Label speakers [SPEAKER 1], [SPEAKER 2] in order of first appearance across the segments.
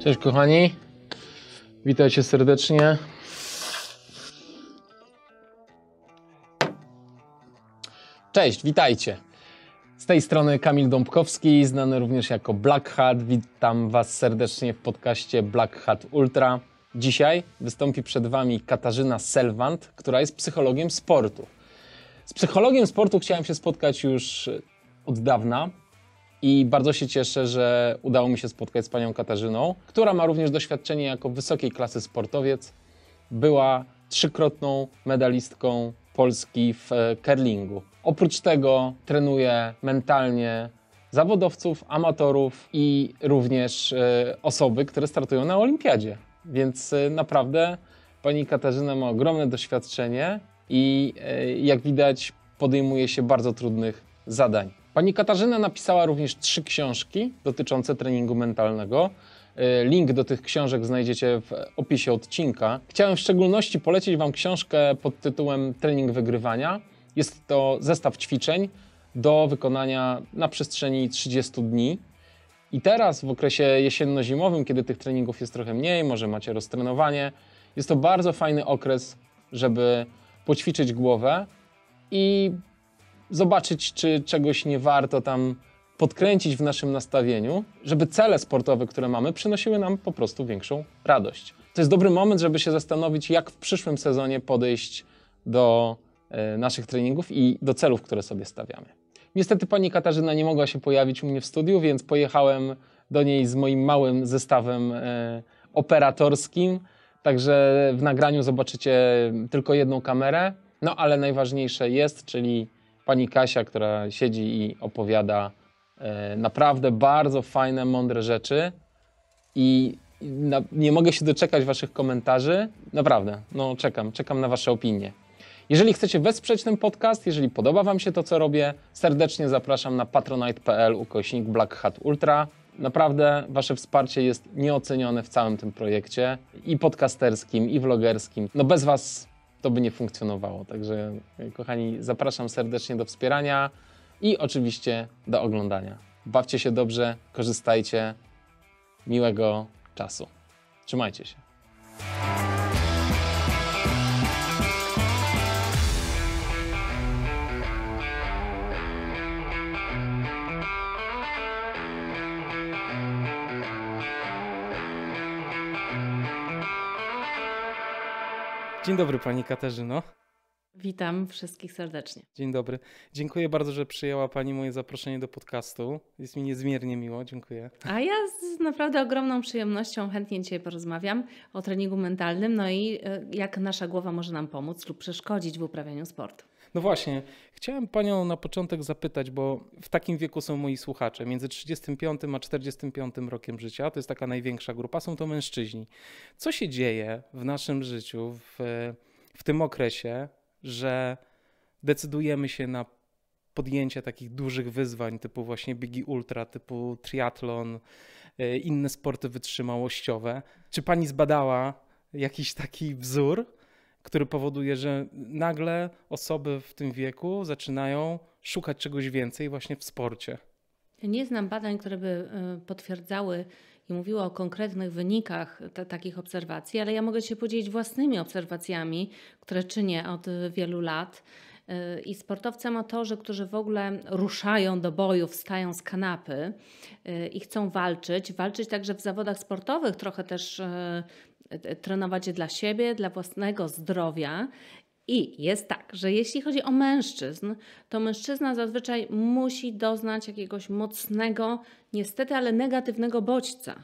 [SPEAKER 1] Cześć kochani, witajcie serdecznie. Cześć, witajcie. Z tej strony Kamil Dąbkowski, znany również jako Black Hat. Witam Was serdecznie w podcaście Black Hat Ultra. Dzisiaj wystąpi przed Wami Katarzyna Selwant, która jest psychologiem sportu. Z psychologiem sportu chciałem się spotkać już od dawna, i bardzo się cieszę, że udało mi się spotkać z panią Katarzyną, która ma również doświadczenie jako wysokiej klasy sportowiec. Była trzykrotną medalistką Polski w e, curlingu. Oprócz tego trenuje mentalnie zawodowców, amatorów i również e, osoby, które startują na olimpiadzie. Więc e, naprawdę pani Katarzyna ma ogromne doświadczenie i jak widać podejmuje się bardzo trudnych zadań. Pani Katarzyna napisała również trzy książki dotyczące treningu mentalnego. E, link do tych książek znajdziecie w opisie odcinka. Chciałem w szczególności polecić Wam książkę pod tytułem Trening wygrywania. Jest to zestaw ćwiczeń do wykonania na przestrzeni 30 dni. I teraz w okresie jesienno-zimowym, kiedy tych treningów jest trochę mniej, może macie roztrenowanie, jest to bardzo fajny okres, żeby poćwiczyć głowę i zobaczyć, czy czegoś nie warto tam podkręcić w naszym nastawieniu, żeby cele sportowe, które mamy, przynosiły nam po prostu większą radość. To jest dobry moment, żeby się zastanowić, jak w przyszłym sezonie podejść do e, naszych treningów i do celów, które sobie stawiamy. Niestety pani Katarzyna nie mogła się pojawić u mnie w studiu, więc pojechałem do niej z moim małym zestawem e, operatorskim. Także w nagraniu zobaczycie tylko jedną kamerę. No ale najważniejsze jest, czyli pani Kasia, która siedzi i opowiada e, naprawdę bardzo fajne, mądre rzeczy i nie mogę się doczekać Waszych komentarzy. Naprawdę, no czekam, czekam na Wasze opinie. Jeżeli chcecie wesprzeć ten podcast, jeżeli podoba Wam się to, co robię, serdecznie zapraszam na patronite.pl ukośnik Black Hat Ultra. Naprawdę Wasze wsparcie jest nieocenione w całym tym projekcie i podcasterskim, i vlogerskim. No bez Was to by nie funkcjonowało. Także, e, kochani, zapraszam serdecznie do wspierania i oczywiście do oglądania. Bawcie się dobrze, korzystajcie. Miłego czasu. Trzymajcie się. Dzień dobry Pani Katarzyno.
[SPEAKER 2] Witam wszystkich serdecznie.
[SPEAKER 1] Dzień dobry. Dziękuję bardzo, że przyjęła Pani moje zaproszenie do podcastu. Jest mi niezmiernie miło, dziękuję.
[SPEAKER 2] A ja z naprawdę ogromną przyjemnością chętnie dzisiaj porozmawiam o treningu mentalnym, no i e, jak nasza głowa może nam pomóc lub przeszkodzić w uprawianiu sportu.
[SPEAKER 1] No właśnie, chciałem Panią na początek zapytać, bo w takim wieku są moi słuchacze, między 35 a 45 rokiem życia, to jest taka największa grupa, są to mężczyźni. Co się dzieje w naszym życiu w, w tym okresie, że decydujemy się na podjęcie takich dużych wyzwań, typu właśnie Bigi Ultra, typu triatlon, e, inne sporty wytrzymałościowe. Czy pani zbadała jakiś taki wzór? który powoduje, że nagle osoby w tym wieku zaczynają szukać czegoś więcej właśnie w sporcie.
[SPEAKER 2] nie znam badań, które by e, potwierdzały i mówiły o konkretnych wynikach t- takich obserwacji, ale ja mogę się podzielić własnymi obserwacjami, które czynię od wielu lat. E, I sportowcy amatorzy, którzy w ogóle ruszają do boju, wstają z kanapy e, i chcą walczyć, walczyć także w zawodach sportowych, trochę też E, trenować dla siebie, dla własnego zdrowia. I jest tak, że jeśli chodzi o mężczyzn, to mężczyzna zazwyczaj musi doznać jakiegoś mocnego, niestety, ale negatywnego bodźca.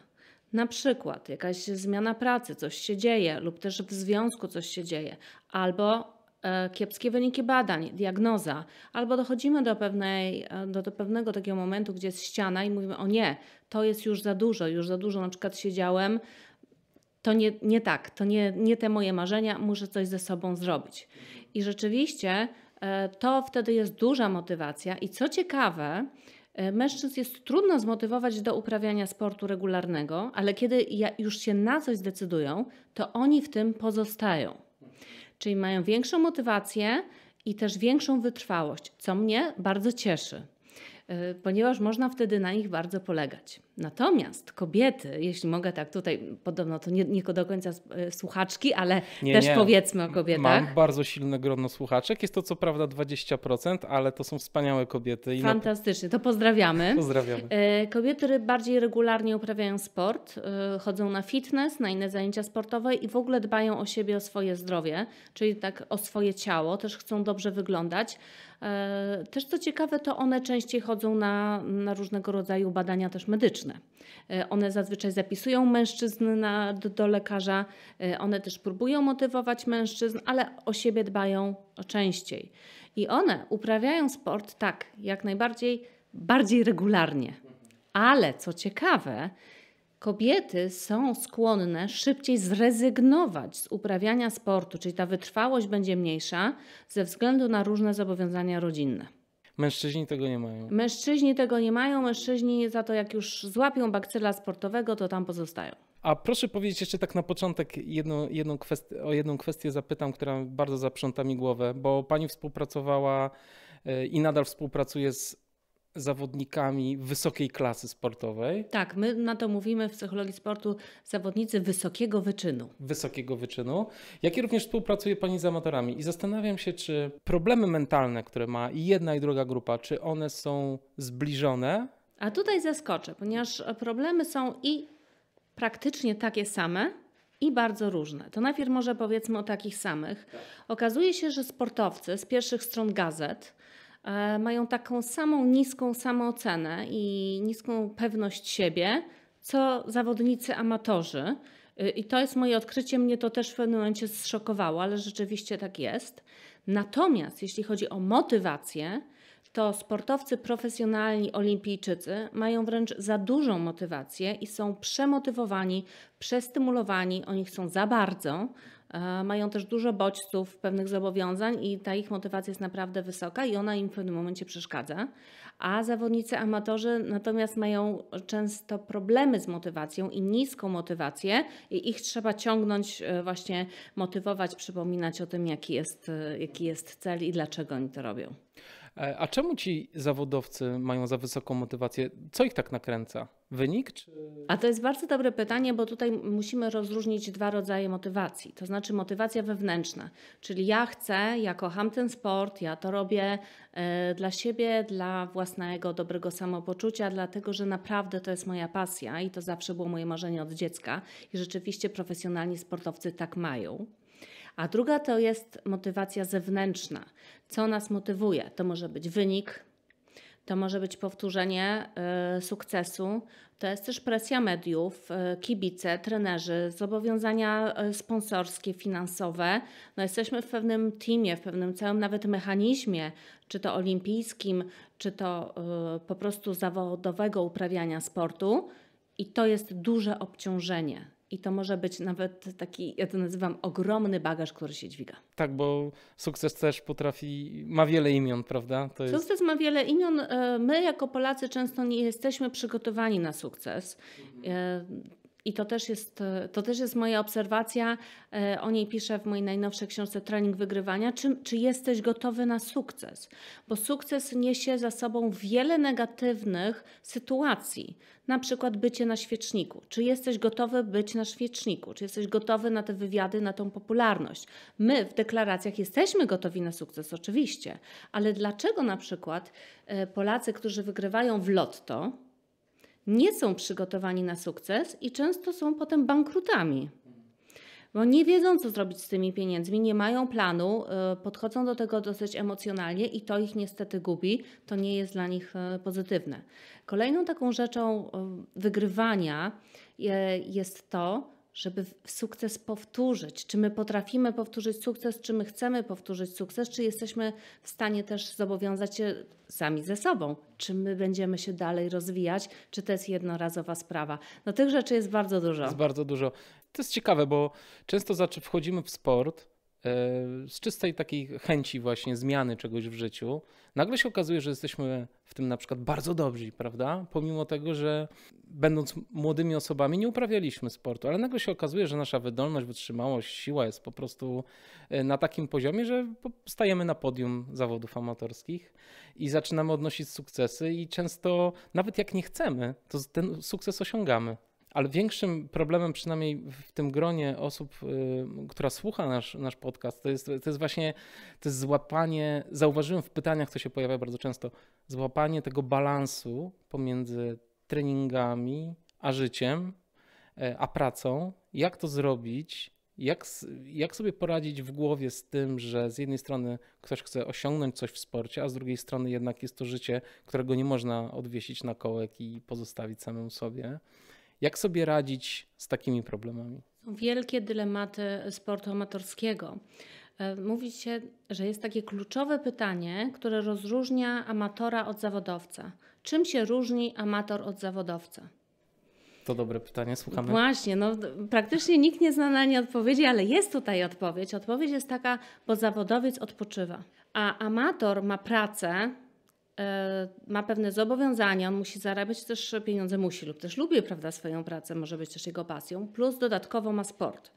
[SPEAKER 2] Na przykład jakaś zmiana pracy, coś się dzieje, lub też w związku coś się dzieje, albo e, kiepskie wyniki badań, diagnoza, albo dochodzimy do, pewnej, e, do, do, pewnego takiego momentu, gdzie jest ściana i mówimy: O nie, to jest już za dużo, już za dużo na przykład siedziałem to nie, nie tak, to nie, nie te moje marzenia, muszę coś ze sobą zrobić. I rzeczywiście e, to wtedy jest duża motywacja. I co ciekawe, e, mężczyzn jest trudno zmotywować do uprawiania sportu regularnego, ale kiedy już się na coś zdecydują, to oni w tym pozostają. Czyli mają większą motywację i też większą wytrwałość, co mnie bardzo cieszy, e, ponieważ można wtedy na nich bardzo polegać. Natomiast kobiety, jeśli mogę tak tutaj, podobno to nie, nie do końca e, słuchaczki, ale nie, też nie. powiedzmy o kobietach. Mam
[SPEAKER 1] bardzo silne grono słuchaczek. Jest to co prawda 20%, ale to są wspaniałe kobiety.
[SPEAKER 2] Fantastycznie, to pozdrawiamy. Pozdrawiamy. E, kobiety bardziej regularnie uprawiają sport, e, chodzą na fitness, na inne zajęcia sportowe i w ogóle dbają o siebie, o swoje zdrowie, czyli tak o swoje ciało, też chcą dobrze wyglądać. Też co ciekawe, to one częściej chodzą na, na różnego rodzaju badania też medyczne medyczne. E, one zazwyczaj zapisują mężczyzn na, do, do, lekarza, e, one też próbują motywować mężczyzn, ale o siebie dbają częściej. I one uprawiają sport tak, jak najbardziej, bardziej regularnie. Ale co ciekawe, kobiety są skłonne szybciej zrezygnować z uprawiania sportu, czyli ta wytrwałość będzie mniejsza ze względu na różne zobowiązania rodzinne.
[SPEAKER 1] Mężczyźni tego nie mają.
[SPEAKER 2] Mężczyźni tego nie mają, mężczyźni za to jak już złapią bakcyla sportowego, to tam pozostają.
[SPEAKER 1] A proszę powiedzieć jeszcze tak na początek jedną kwestię, o jedną kwestię zapytam, która bardzo zaprząta mi głowę, bo pani współpracowała e, i nadal współpracuje z zawodnikami wysokiej klasy sportowej.
[SPEAKER 2] Tak, my na to mówimy w psychologii sportu zawodnicy wysokiego wyczynu.
[SPEAKER 1] Wysokiego wyczynu. Jak i również współpracuje Pani z amatorami i zastanawiam się, czy problemy mentalne, które ma i jedna i druga grupa, czy one są zbliżone?
[SPEAKER 2] A tutaj zaskoczę, ponieważ problemy są i praktycznie takie same, i bardzo różne. To najpierw może powiedzmy o takich samych. Okazuje się, że sportowcy z pierwszych stron gazet E, mają taką samą niską samoocenę i niską pewność siebie, co zawodnicy amatorzy. Y, I to jest moje odkrycie, mnie to też w pewnym momencie zszokowało, ale rzeczywiście tak jest. Natomiast jeśli chodzi o motywację, to sportowcy profesjonalni olimpijczycy mają wręcz za dużą motywację i są przemotywowani, przestymulowani, oni chcą za bardzo, E, mają też dużo bodźców, pewnych zobowiązań i ta ich motywacja jest naprawdę wysoka i ona im w pewnym momencie przeszkadza. A zawodnicy amatorzy natomiast mają często problemy z motywacją i niską motywację i ich trzeba ciągnąć, e, właśnie motywować, przypominać o tym, jaki jest, e, jaki jest cel i dlaczego oni to robią.
[SPEAKER 1] E, a czemu ci zawodowcy mają za wysoką motywację? Co ich tak nakręca? Wynik?
[SPEAKER 2] Czy... A to jest bardzo dobre pytanie, bo tutaj musimy rozróżnić dwa rodzaje motywacji. To znaczy motywacja wewnętrzna, czyli ja chcę, ja kocham ten sport, ja to robię e, dla siebie, dla własnego dobrego samopoczucia, dlatego że naprawdę to jest moja pasja i to zawsze było moje marzenie od dziecka i rzeczywiście profesjonalni sportowcy tak mają a druga to jest motywacja zewnętrzna. Co nas motywuje? To może być wynik, to może być powtórzenie y, sukcesu, to jest też presja mediów, y, kibice, trenerzy, zobowiązania y, sponsorskie, finansowe. No jesteśmy w pewnym teamie, w pewnym całym nawet mechanizmie, czy to olimpijskim, czy to y, po prostu zawodowego uprawiania sportu. I to jest duże obciążenie. I to może być nawet taki, ja to nazywam, ogromny bagaż, który się dźwiga.
[SPEAKER 1] Tak, bo sukces też potrafi, ma wiele imion, prawda? To sukces
[SPEAKER 2] ma wiele imion. E, my jako Polacy często nie jesteśmy przygotowani na sukces. E, i to też jest, to też jest moja obserwacja, e, o niej piszę w mojej najnowszej książce Trening Wygrywania, czy, czy jesteś gotowy na sukces? Bo sukces niesie za sobą wiele negatywnych sytuacji, na przykład bycie na świeczniku. Czy jesteś gotowy być na świeczniku? Czy jesteś gotowy na te wywiady, na tą popularność? My w deklaracjach jesteśmy gotowi na sukces, oczywiście, ale dlaczego na przykład e, Polacy, którzy wygrywają w lotto, nie są przygotowani na sukces i często są potem bankrutami. Bo nie wiedzą, co zrobić z tymi pieniędzmi, nie mają planu, y, podchodzą do tego dosyć emocjonalnie i to ich niestety gubi. To nie jest dla nich y, pozytywne. Kolejną taką rzeczą y, wygrywania jest to, żeby sukces powtórzyć. Czy my potrafimy powtórzyć sukces, czy my chcemy powtórzyć sukces, czy jesteśmy w stanie też zobowiązać się sami ze sobą, czy my będziemy się dalej rozwijać, czy to jest jednorazowa sprawa.
[SPEAKER 1] No tych rzeczy jest bardzo dużo. Jest bardzo dużo. To jest ciekawe, bo często wchodzimy w sport Y, z czystej takiej chęci właśnie zmiany czegoś w życiu, nagle się okazuje, że jesteśmy w tym na przykład bardzo dobrzy, prawda? Pomimo tego, że będąc młodymi osobami nie uprawialiśmy sportu, ale nagle się okazuje, że nasza wydolność, wytrzymałość, siła jest po prostu y, na takim poziomie, że stajemy na podium zawodów amatorskich i zaczynamy odnosić sukcesy i często nawet jak nie chcemy, to ten sukces osiągamy. Ale większym problemem, przynajmniej w tym gronie osób, y, która słucha nasz, nasz podcast, to jest, to jest właśnie to jest złapanie, zauważyłem w pytaniach, co się pojawia bardzo często, złapanie tego balansu pomiędzy treningami a życiem, e, a pracą. Jak to zrobić? Jak, jak sobie poradzić w głowie z tym, że z jednej strony ktoś chce osiągnąć coś w sporcie, a z drugiej strony jednak jest to życie, którego nie można odwiesić na kołek i pozostawić samemu sobie? Jak sobie radzić z takimi problemami?
[SPEAKER 2] Wielkie dylematy sportu amatorskiego. E, mówi się, że jest takie kluczowe pytanie, które rozróżnia amatora od zawodowca. Czym się różni amator od zawodowca?
[SPEAKER 1] To dobre pytanie, słuchamy.
[SPEAKER 2] Właśnie, no, praktycznie nikt nie zna na nie odpowiedzi, ale jest tutaj odpowiedź. Odpowiedź jest taka, bo zawodowiec odpoczywa, a amator ma pracę, E, ma pewne zobowiązania, on musi zarabiać też pieniądze, musi lub też lubi prawda, swoją pracę, może być też jego pasją, plus dodatkowo ma sport.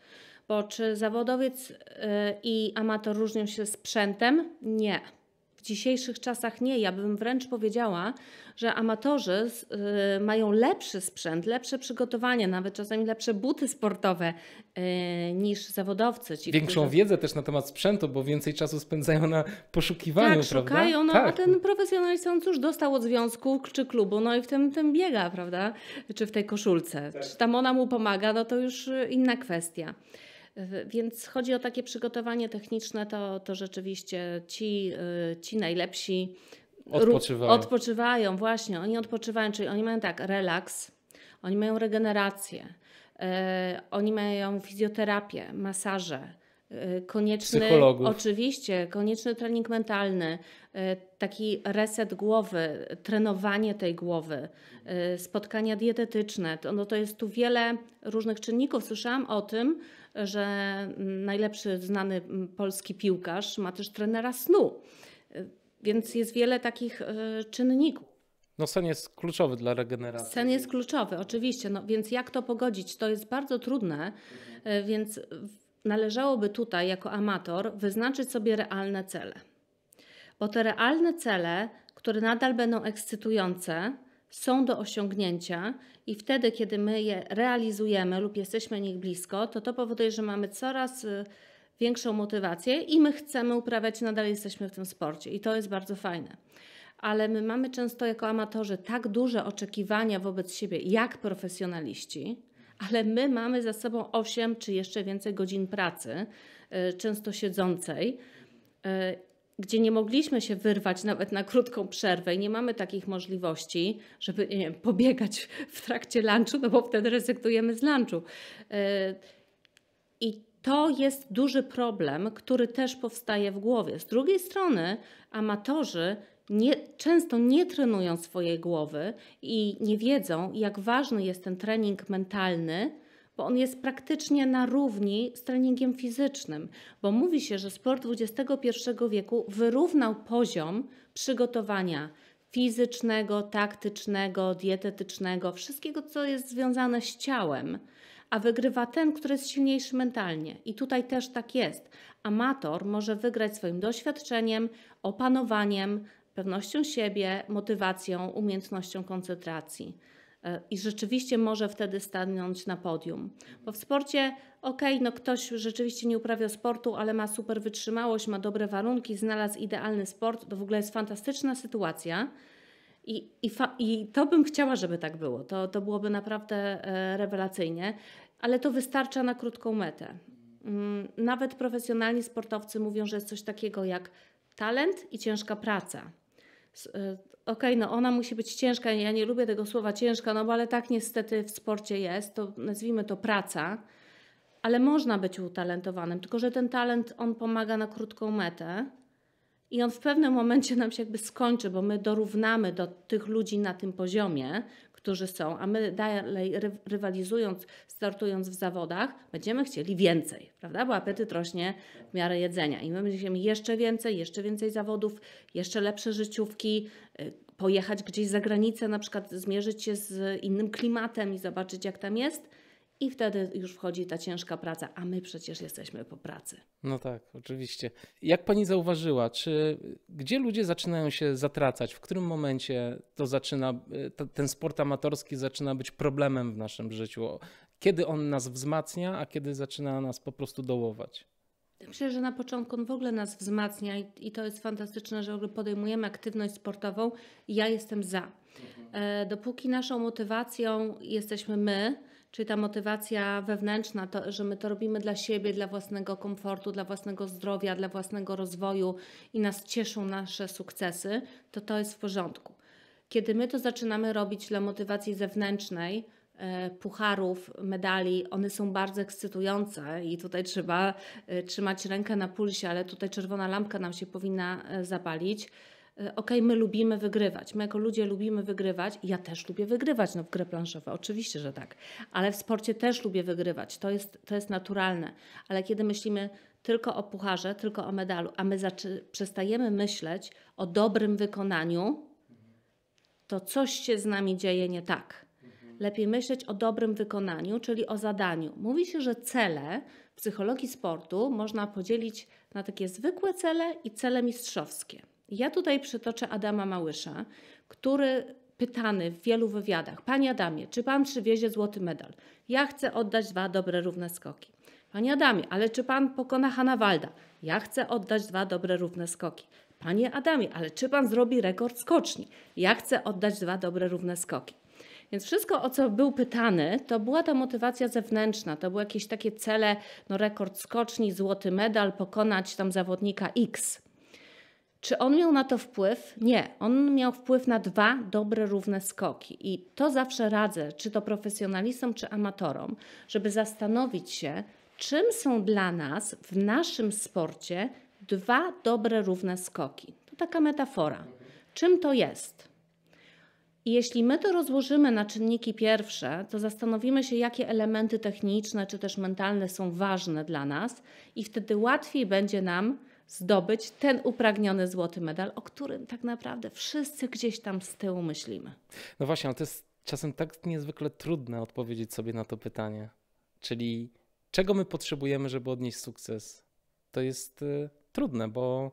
[SPEAKER 2] Bo czy zawodowiec e, i amator różnią się sprzętem? Nie dzisiejszych czasach nie. Ja bym wręcz powiedziała, że amatorzy y, mają lepszy sprzęt, lepsze przygotowanie, nawet czasami lepsze buty sportowe y, niż zawodowcy. Ci, Większą którzy...
[SPEAKER 1] wiedzę też na temat sprzętu, bo więcej czasu spędzają na poszukiwaniu, tak, prawda? szukają, no tak. a
[SPEAKER 2] ten profesjonalista on cóż dostał od związku czy klubu, no i w tym, tym biega, prawda? Czy w tej koszulce. Tak. Czy tam ona mu pomaga, no to już inna kwestia. Więc chodzi o takie przygotowanie techniczne, to, to rzeczywiście ci, y, ci najlepsi odpoczywają. odpoczywają, właśnie. Oni odpoczywają, czyli oni mają tak, relaks, oni mają regenerację, y, oni mają fizjoterapię, masaże, y, konieczny, oczywiście, konieczny trening mentalny, taki reset głowy, trenowanie tej głowy, spotkania dietetyczne. To, no to jest tu wiele różnych czynników. Słyszałam o tym, że najlepszy znany polski piłkarz ma też trenera snu. Więc jest wiele takich e, czynników.
[SPEAKER 1] No sen jest kluczowy dla regeneracji.
[SPEAKER 2] Sen jest kluczowy, oczywiście. No, więc jak to pogodzić? To jest bardzo trudne, e, więc należałoby tutaj jako amator wyznaczyć sobie realne cele. Bo te realne cele, które nadal będą ekscytujące, są do osiągnięcia i wtedy, kiedy my je realizujemy lub jesteśmy nich blisko, to to powoduje, że mamy coraz y, większą motywację i my chcemy uprawiać, nadal jesteśmy w tym sporcie i to jest bardzo fajne. Ale my mamy często jako amatorzy tak duże oczekiwania wobec siebie jak profesjonaliści, ale my mamy za sobą 8 czy jeszcze więcej godzin pracy, y, często siedzącej y, gdzie nie mogliśmy się wyrwać nawet na krótką przerwę i nie mamy takich możliwości, żeby wiem, pobiegać w trakcie lunchu, no bo wtedy rezygnujemy z lunchu. Y, I to jest duży problem, który też powstaje w głowie. Z drugiej strony, amatorzy nie, często nie trenują swojej głowy i nie wiedzą, jak ważny jest ten trening mentalny bo on jest praktycznie na równi z treningiem fizycznym, bo mówi się, że sport XXI wieku wyrównał poziom przygotowania fizycznego, taktycznego, dietetycznego, wszystkiego, co jest związane z ciałem, a wygrywa ten, który jest silniejszy mentalnie. I tutaj też tak jest. Amator może wygrać swoim doświadczeniem, opanowaniem, pewnością siebie, motywacją, umiejętnością koncentracji. E, i rzeczywiście może wtedy stanąć na podium. Bo w sporcie, okej, okay, no ktoś rzeczywiście nie uprawia sportu, ale ma super wytrzymałość, ma dobre warunki, znalazł idealny sport, to w ogóle jest fantastyczna sytuacja. I, i, i to bym chciała, żeby tak było. To, to byłoby naprawdę e, rewelacyjnie, ale to wystarcza na krótką metę. Mm, nawet profesjonalni sportowcy mówią, że jest coś takiego jak talent i ciężka praca. E, okej, okay, no ona musi być ciężka, ja nie lubię tego słowa ciężka, no bo ale tak niestety w sporcie jest, to nazwijmy to praca, ale można być utalentowanym, tylko że ten talent on pomaga na krótką metę i on w pewnym momencie nam się jakby skończy, bo my dorównamy do tych ludzi na tym poziomie, którzy są, a my dalej rywalizując, startując w zawodach, będziemy chcieli więcej, prawda? Bo apetyt rośnie w miarę jedzenia i my będziemy jeszcze więcej, jeszcze więcej zawodów, jeszcze lepsze życiówki, y, pojechać gdzieś za granicę, na przykład zmierzyć się z innym klimatem i zobaczyć, jak tam jest i wtedy już wchodzi ta ciężka praca, a my przecież jesteśmy po pracy.
[SPEAKER 1] No tak, oczywiście. Jak pani zauważyła, czy gdzie ludzie zaczynają się zatracać? W którym momencie to zaczyna, ten sport amatorski zaczyna być problemem w naszym życiu? Kiedy on nas wzmacnia, a kiedy zaczyna nas po prostu dołować?
[SPEAKER 2] Tak myślę, że na początku on w ogóle nas wzmacnia i, to jest fantastyczne, że w ogóle podejmujemy aktywność sportową. Ja jestem za. Mhm. E, dopóki naszą motywacją jesteśmy my, Czyli ta motywacja wewnętrzna, to, że my to robimy dla siebie, dla własnego komfortu, dla własnego zdrowia, dla własnego rozwoju i nas cieszą nasze sukcesy, to to jest w porządku. Kiedy my to zaczynamy robić dla motywacji zewnętrznej, e, pucharów, medali, one są bardzo ekscytujące i tutaj trzeba e, trzymać rękę na pulsie, ale tutaj czerwona lampka nam się powinna e, zapalić Y, ok, my lubimy wygrywać, my jako ludzie lubimy wygrywać, ja też lubię wygrywać no, w grę planszową, oczywiście, że tak, ale w sporcie też lubię wygrywać, to jest, to jest naturalne, ale kiedy myślimy tylko o pucharze, tylko o medalu, a my przestajemy myśleć o dobrym wykonaniu, to coś się z nami dzieje nie tak. Lepiej myśleć o dobrym wykonaniu, czyli o zadaniu. Mówi się, że cele w psychologii sportu można podzielić na takie zwykłe cele i cele mistrzowskie. Ja tutaj przytoczę Adama Małysza, który pytany w wielu wywiadach: Panie Adamie, czy pan przywiezie złoty medal? Ja chcę oddać dwa dobre, równe skoki. Panie Adamie, ale czy pan pokona Hanawalda? Ja chcę oddać dwa dobre, równe skoki. Panie Adamie, ale czy pan zrobi rekord skoczni? Ja chcę oddać dwa dobre, równe skoki. Więc wszystko, o co był pytany, to była ta motywacja zewnętrzna, to były jakieś takie cele, no rekord skoczni, złoty medal, pokonać tam zawodnika X. Czy on miał na to wpływ? Nie. On miał wpływ na dwa dobre, równe skoki. I to zawsze radzę, czy to profesjonalistom, czy amatorom, żeby zastanowić się, czym są dla nas w naszym sporcie dwa dobre, równe skoki. To taka metafora. Czym to jest? I jeśli my to rozłożymy na czynniki pierwsze, to zastanowimy się, jakie elementy techniczne czy też mentalne są ważne dla nas, i wtedy łatwiej będzie nam zdobyć ten upragniony złoty medal, o którym tak naprawdę wszyscy gdzieś tam z tyłu myślimy.
[SPEAKER 1] No właśnie, ale to jest czasem tak niezwykle trudne odpowiedzieć sobie na to pytanie. Czyli czego my potrzebujemy, żeby odnieść sukces? To jest y, trudne, bo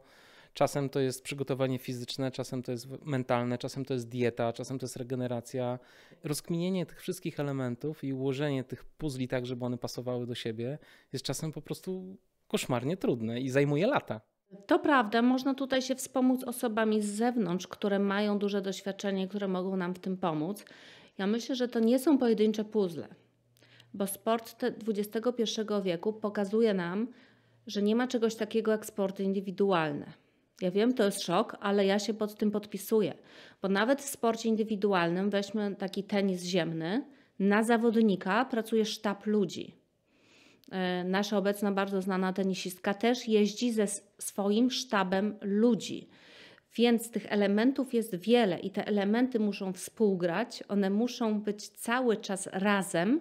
[SPEAKER 1] czasem to jest przygotowanie fizyczne, czasem to jest mentalne, czasem to jest dieta, czasem to jest regeneracja. Rozkminienie tych wszystkich elementów i ułożenie tych puzli tak, żeby one pasowały do siebie jest czasem po prostu koszmarnie trudne i zajmuje lata.
[SPEAKER 2] To prawda, można tutaj się wspomóc osobami z zewnątrz, które mają duże doświadczenie, które mogą nam w tym pomóc. Ja myślę, że to nie są pojedyncze puzzle, bo sport XXI wieku pokazuje nam, że nie ma czegoś takiego jak sporty indywidualne. Ja wiem, to jest szok, ale ja się pod tym podpisuję, bo nawet w sporcie indywidualnym, weźmy taki tenis ziemny, na zawodnika pracuje sztab ludzi. E, nasza obecna bardzo znana tenisistka, też jeździ ze swoim sztabem ludzi. Więc tych elementów jest wiele i te elementy muszą współgrać, one muszą być cały czas razem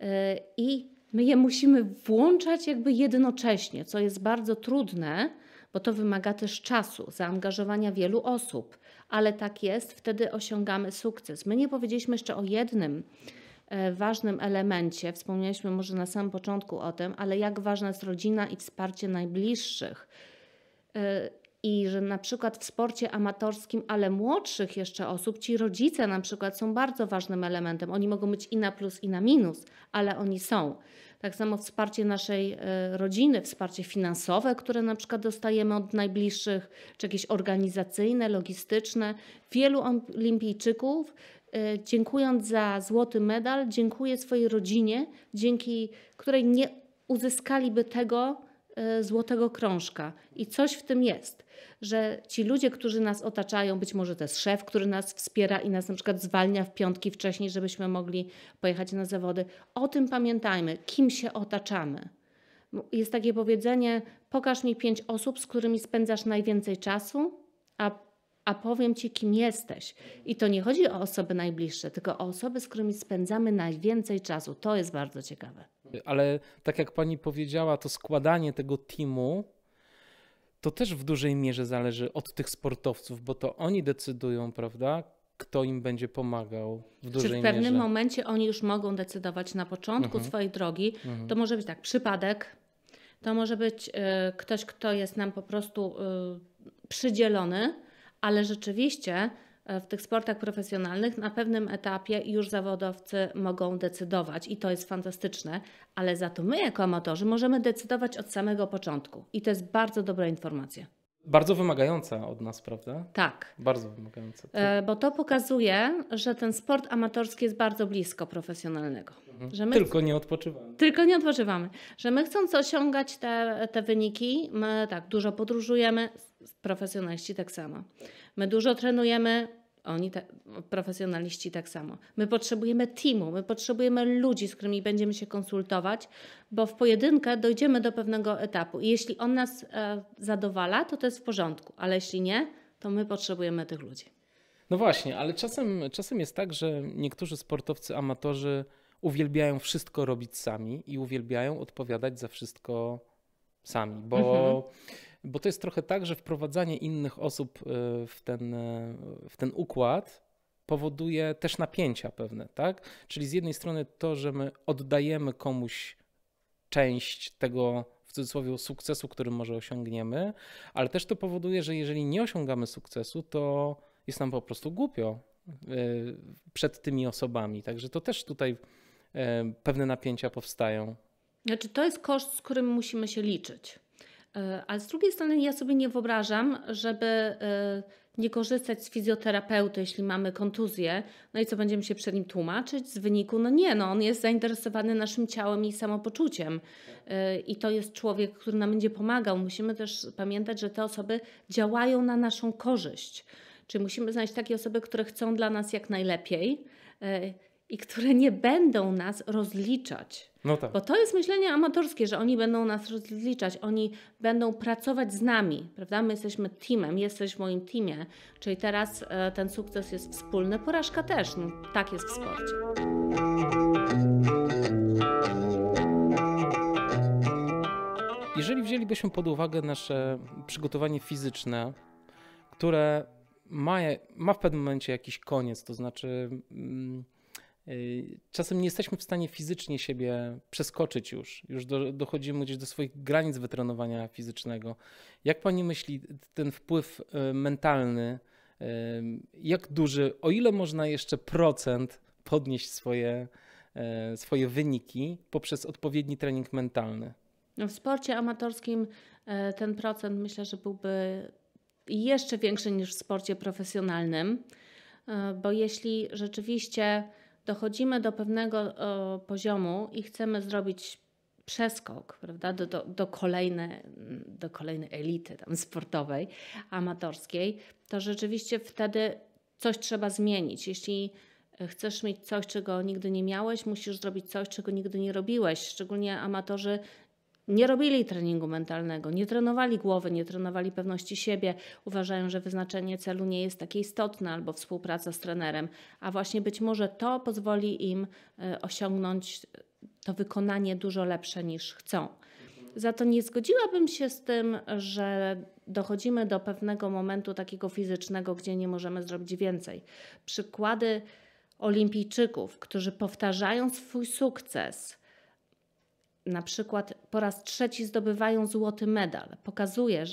[SPEAKER 2] e, i my je musimy włączać jakby jednocześnie, co jest bardzo trudne, bo to wymaga też czasu, zaangażowania wielu osób, ale tak jest, wtedy osiągamy sukces. My nie powiedzieliśmy jeszcze o jednym E, ważnym elemencie. Wspomnieliśmy może na samym początku o tym, ale jak ważna jest rodzina i wsparcie najbliższych. E, I że na przykład w sporcie amatorskim, ale młodszych jeszcze osób, ci rodzice na przykład są bardzo ważnym elementem. Oni mogą być i na plus, i na minus, ale oni są. Tak samo wsparcie naszej e, rodziny, wsparcie finansowe, które na przykład dostajemy od najbliższych, czy jakieś organizacyjne, logistyczne. Wielu olimpijczyków E, dziękując za złoty medal, dziękuję swojej rodzinie, dzięki której nie uzyskaliby tego e, złotego krążka. I coś w tym jest, że ci ludzie, którzy nas otaczają, być może to jest szef, który nas wspiera i nas na przykład zwalnia w piątki wcześniej, żebyśmy mogli pojechać na zawody. O tym pamiętajmy, kim się otaczamy. Jest takie powiedzenie: pokaż mi pięć osób, z którymi spędzasz najwięcej czasu, a a powiem ci, kim jesteś. I to nie chodzi o osoby najbliższe, tylko o osoby, z którymi spędzamy najwięcej czasu. To jest bardzo ciekawe.
[SPEAKER 1] Ale tak jak pani powiedziała, to składanie tego teamu to też w dużej mierze zależy od tych sportowców, bo to oni decydują, prawda? Kto im będzie pomagał w dużej Czy w pewnym mierze.
[SPEAKER 2] momencie oni już mogą decydować na początku mhm. swojej drogi? Mhm. To może być tak, przypadek, to może być y, ktoś, kto jest nam po prostu y, przydzielony, ale rzeczywiście e, w tych sportach profesjonalnych na pewnym etapie już zawodowcy mogą decydować i to jest fantastyczne, ale za to my jako amatorzy możemy decydować od samego początku i to jest bardzo dobra informacja.
[SPEAKER 1] Bardzo wymagająca od nas, prawda? Tak. Bardzo wymagająca. E,
[SPEAKER 2] bo to pokazuje, że ten sport amatorski jest bardzo blisko profesjonalnego. Mhm. Że my tylko nie odpoczywamy. Tylko nie odpoczywamy. Że my chcąc osiągać te, te wyniki, my tak dużo podróżujemy, profesjonaliści tak samo. My dużo trenujemy, oni, ta, profesjonaliści, tak samo. My potrzebujemy teamu, my potrzebujemy ludzi, z którymi będziemy się konsultować, bo w pojedynkę dojdziemy do pewnego etapu. I jeśli on nas e, zadowala, to to jest w porządku, ale jeśli nie, to my potrzebujemy tych ludzi.
[SPEAKER 1] No właśnie, ale czasem, czasem jest tak, że niektórzy sportowcy, amatorzy uwielbiają wszystko robić sami i uwielbiają odpowiadać za wszystko sami, bo. Mhm bo to jest trochę tak, że wprowadzanie innych osób y, w ten, y, w ten układ powoduje też napięcia pewne, tak? Czyli z jednej strony to, że my oddajemy komuś część tego w cudzysłowie sukcesu, który może osiągniemy, ale też to powoduje, że jeżeli nie osiągamy sukcesu, to jest nam po prostu głupio y, przed tymi osobami. Także to też tutaj pewne napięcia powstają.
[SPEAKER 2] Znaczy, to jest koszt, z którym musimy się liczyć. Ale z drugiej strony ja sobie nie wyobrażam, żeby e, nie korzystać z fizjoterapeuty, jeśli mamy kontuzję. No i co będziemy się przed nim tłumaczyć z wyniku? No nie, no on jest zainteresowany naszym ciałem i samopoczuciem. E, I to jest człowiek, który nam będzie pomagał. Musimy też pamiętać, że te osoby działają na naszą korzyść. Czyli musimy znaleźć takie osoby, które chcą dla nas jak najlepiej e, i które nie będą nas rozliczać no tak. Bo to jest myślenie amatorskie, że oni będą nas rozliczać, oni będą pracować z nami, prawda? My jesteśmy teamem, jesteś w moim teamie, czyli teraz e, ten sukces jest wspólny, porażka też, no, tak jest w sporcie.
[SPEAKER 1] Jeżeli wzięlibyśmy pod uwagę nasze przygotowanie fizyczne, które ma, ma w pewnym momencie jakiś koniec, to znaczy... Mm, Y, czasem nie jesteśmy w stanie fizycznie siebie przeskoczyć już, już do, dochodzimy gdzieś do swoich granic wytrenowania fizycznego. Jak pani myśli, ten wpływ y, mentalny, y, jak duży, o ile można jeszcze procent podnieść swoje, swoje wyniki poprzez odpowiedni trening mentalny?
[SPEAKER 2] No, w sporcie amatorskim e, ten procent myślę, że byłby jeszcze większy niż w sporcie profesjonalnym, e, bo jeśli rzeczywiście dochodzimy do pewnego poziomu i chcemy zrobić przeskok prawda, do, do, do, kolejne, do kolejnej elity tam sportowej, amatorskiej, to rzeczywiście wtedy coś trzeba zmienić. Jeśli chcesz mieć coś, czego nigdy nie miałeś, musisz zrobić coś, czego nigdy nie robiłeś. Szczególnie amatorzy nie robili treningu mentalnego, nie trenowali głowy, nie trenowali pewności siebie, uważają, że wyznaczenie celu nie jest takie istotne albo współpraca z trenerem, a właśnie być może to pozwoli im e, osiągnąć e, to wykonanie dużo lepsze niż chcą. Za to nie zgodziłabym się z tym, że dochodzimy do pewnego momentu takiego fizycznego, gdzie nie możemy zrobić więcej. Przykłady olimpijczyków, którzy powtarzają swój sukces, na przykład po raz trzeci zdobywają złoty medal. Pokazuje,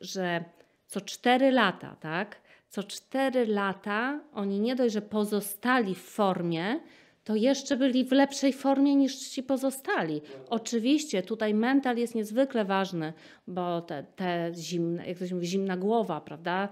[SPEAKER 2] że, co cztery lata, tak? Co cztery lata oni nie dość, że pozostali w formie, to jeszcze byli w lepszej formie niż ci pozostali. Oczywiście tutaj mental jest niezwykle ważny, bo te, te zimne, jak to się mówi, zimna głowa, prawda,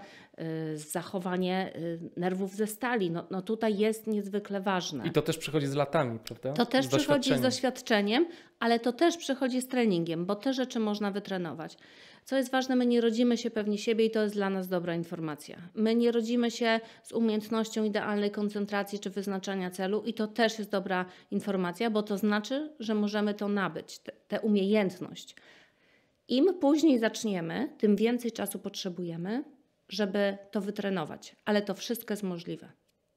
[SPEAKER 2] y, zachowanie y, nerwów ze stali, no, no tutaj jest niezwykle ważne. I to
[SPEAKER 1] też przychodzi z latami, prawda? To też z przychodzi z
[SPEAKER 2] doświadczeniem, ale to też przychodzi z treningiem, bo te rzeczy można wytrenować. Co jest ważne, my nie rodzimy się pewni siebie i to jest dla nas dobra informacja. My nie rodzimy się z umiejętnością idealnej koncentracji czy wyznaczania celu i to też jest dobra informacja, bo to znaczy, że możemy to nabyć, tę umiejętność. Im później zaczniemy, tym więcej czasu potrzebujemy, żeby to wytrenować, ale to wszystko jest możliwe.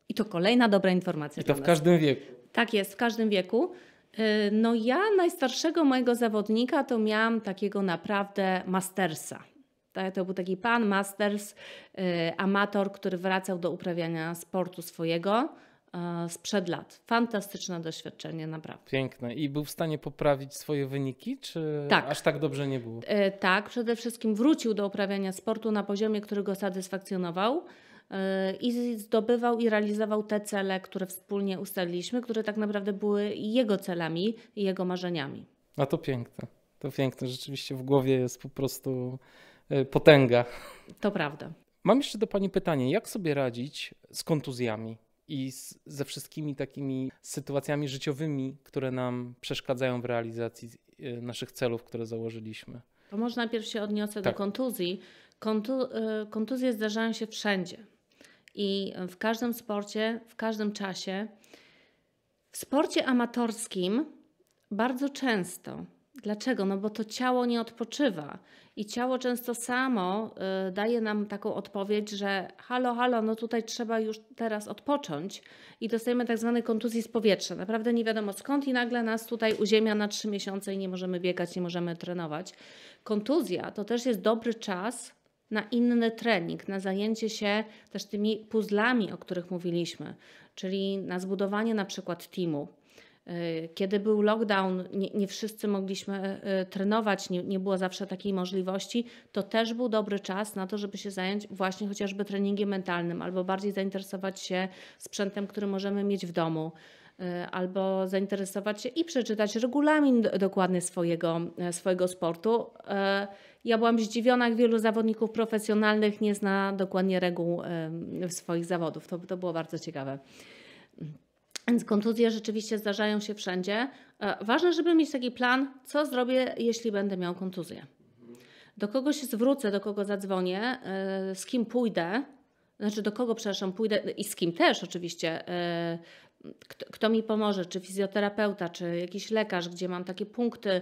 [SPEAKER 2] I to kolejna dobra informacja. I to w każdym wieku. Tak jest, w każdym wieku. E, no ja najstarszego mojego zawodnika to miałam takiego naprawdę mastersa. Tak, to był taki pan masters, e, amator, który wracał do uprawiania sportu swojego e, sprzed lat. Fantastyczne doświadczenie, naprawdę.
[SPEAKER 1] Piękne. I był w stanie poprawić swoje wyniki, czy tak. aż tak dobrze nie było?
[SPEAKER 2] Tak, przede wszystkim wrócił do uprawiania sportu na poziomie, który go satysfakcjonował i zdobywał i realizował te cele, które wspólnie ustaliliśmy, które tak naprawdę były jego celami i jego marzeniami.
[SPEAKER 1] A to piękne. To piękne. Rzeczywiście w głowie jest po prostu e, potęga. To prawda. Mam jeszcze do Pani pytanie: jak sobie radzić z kontuzjami? i z, ze wszystkimi takimi sytuacjami życiowymi, które nam przeszkadzają w realizacji e, naszych celów, które założyliśmy.
[SPEAKER 2] To może najpierw się odniosę tak. do kontuzji. Kontu, e, kontuzje zdarzają się wszędzie i w każdym sporcie, w każdym czasie. W sporcie amatorskim bardzo często. Dlaczego? No bo to ciało nie odpoczywa i ciało często samo y, daje nam taką odpowiedź, że halo, halo, no tutaj trzeba już teraz odpocząć i dostajemy tak zwane kontuzji z powietrza. Naprawdę nie wiadomo skąd i nagle nas tutaj uziemia na trzy miesiące i nie możemy biegać, nie możemy trenować. Kontuzja to też jest dobry czas na inny trening, na zajęcie się też tymi puzzlami, o których mówiliśmy, czyli na zbudowanie na przykład teamu. Y, kiedy był lockdown, nie, nie wszyscy mogliśmy y, y, trenować, nie, nie było zawsze takiej możliwości, to też był dobry czas na to, żeby się zająć właśnie chociażby treningiem mentalnym albo bardziej zainteresować się sprzętem, który możemy mieć w domu Y, albo zainteresować się i przeczytać regulamin dokładny swojego, e, swojego sportu. E, ja byłam zdziwiona, jak wielu zawodników profesjonalnych nie zna dokładnie reguł swoich zawodów. To, to było bardzo ciekawe. Więc kontuzje rzeczywiście zdarzają się wszędzie. E, ważne, żeby mieć taki plan, co zrobię, jeśli będę miał kontuzję. Do kogo się zwrócę, do kogo zadzwonię, z kim pójdę, znaczy do kogo, przepraszam, pójdę i z kim też oczywiście, kto, kto mi pomoże, czy fizjoterapeuta, czy jakiś lekarz, gdzie mam takie punkty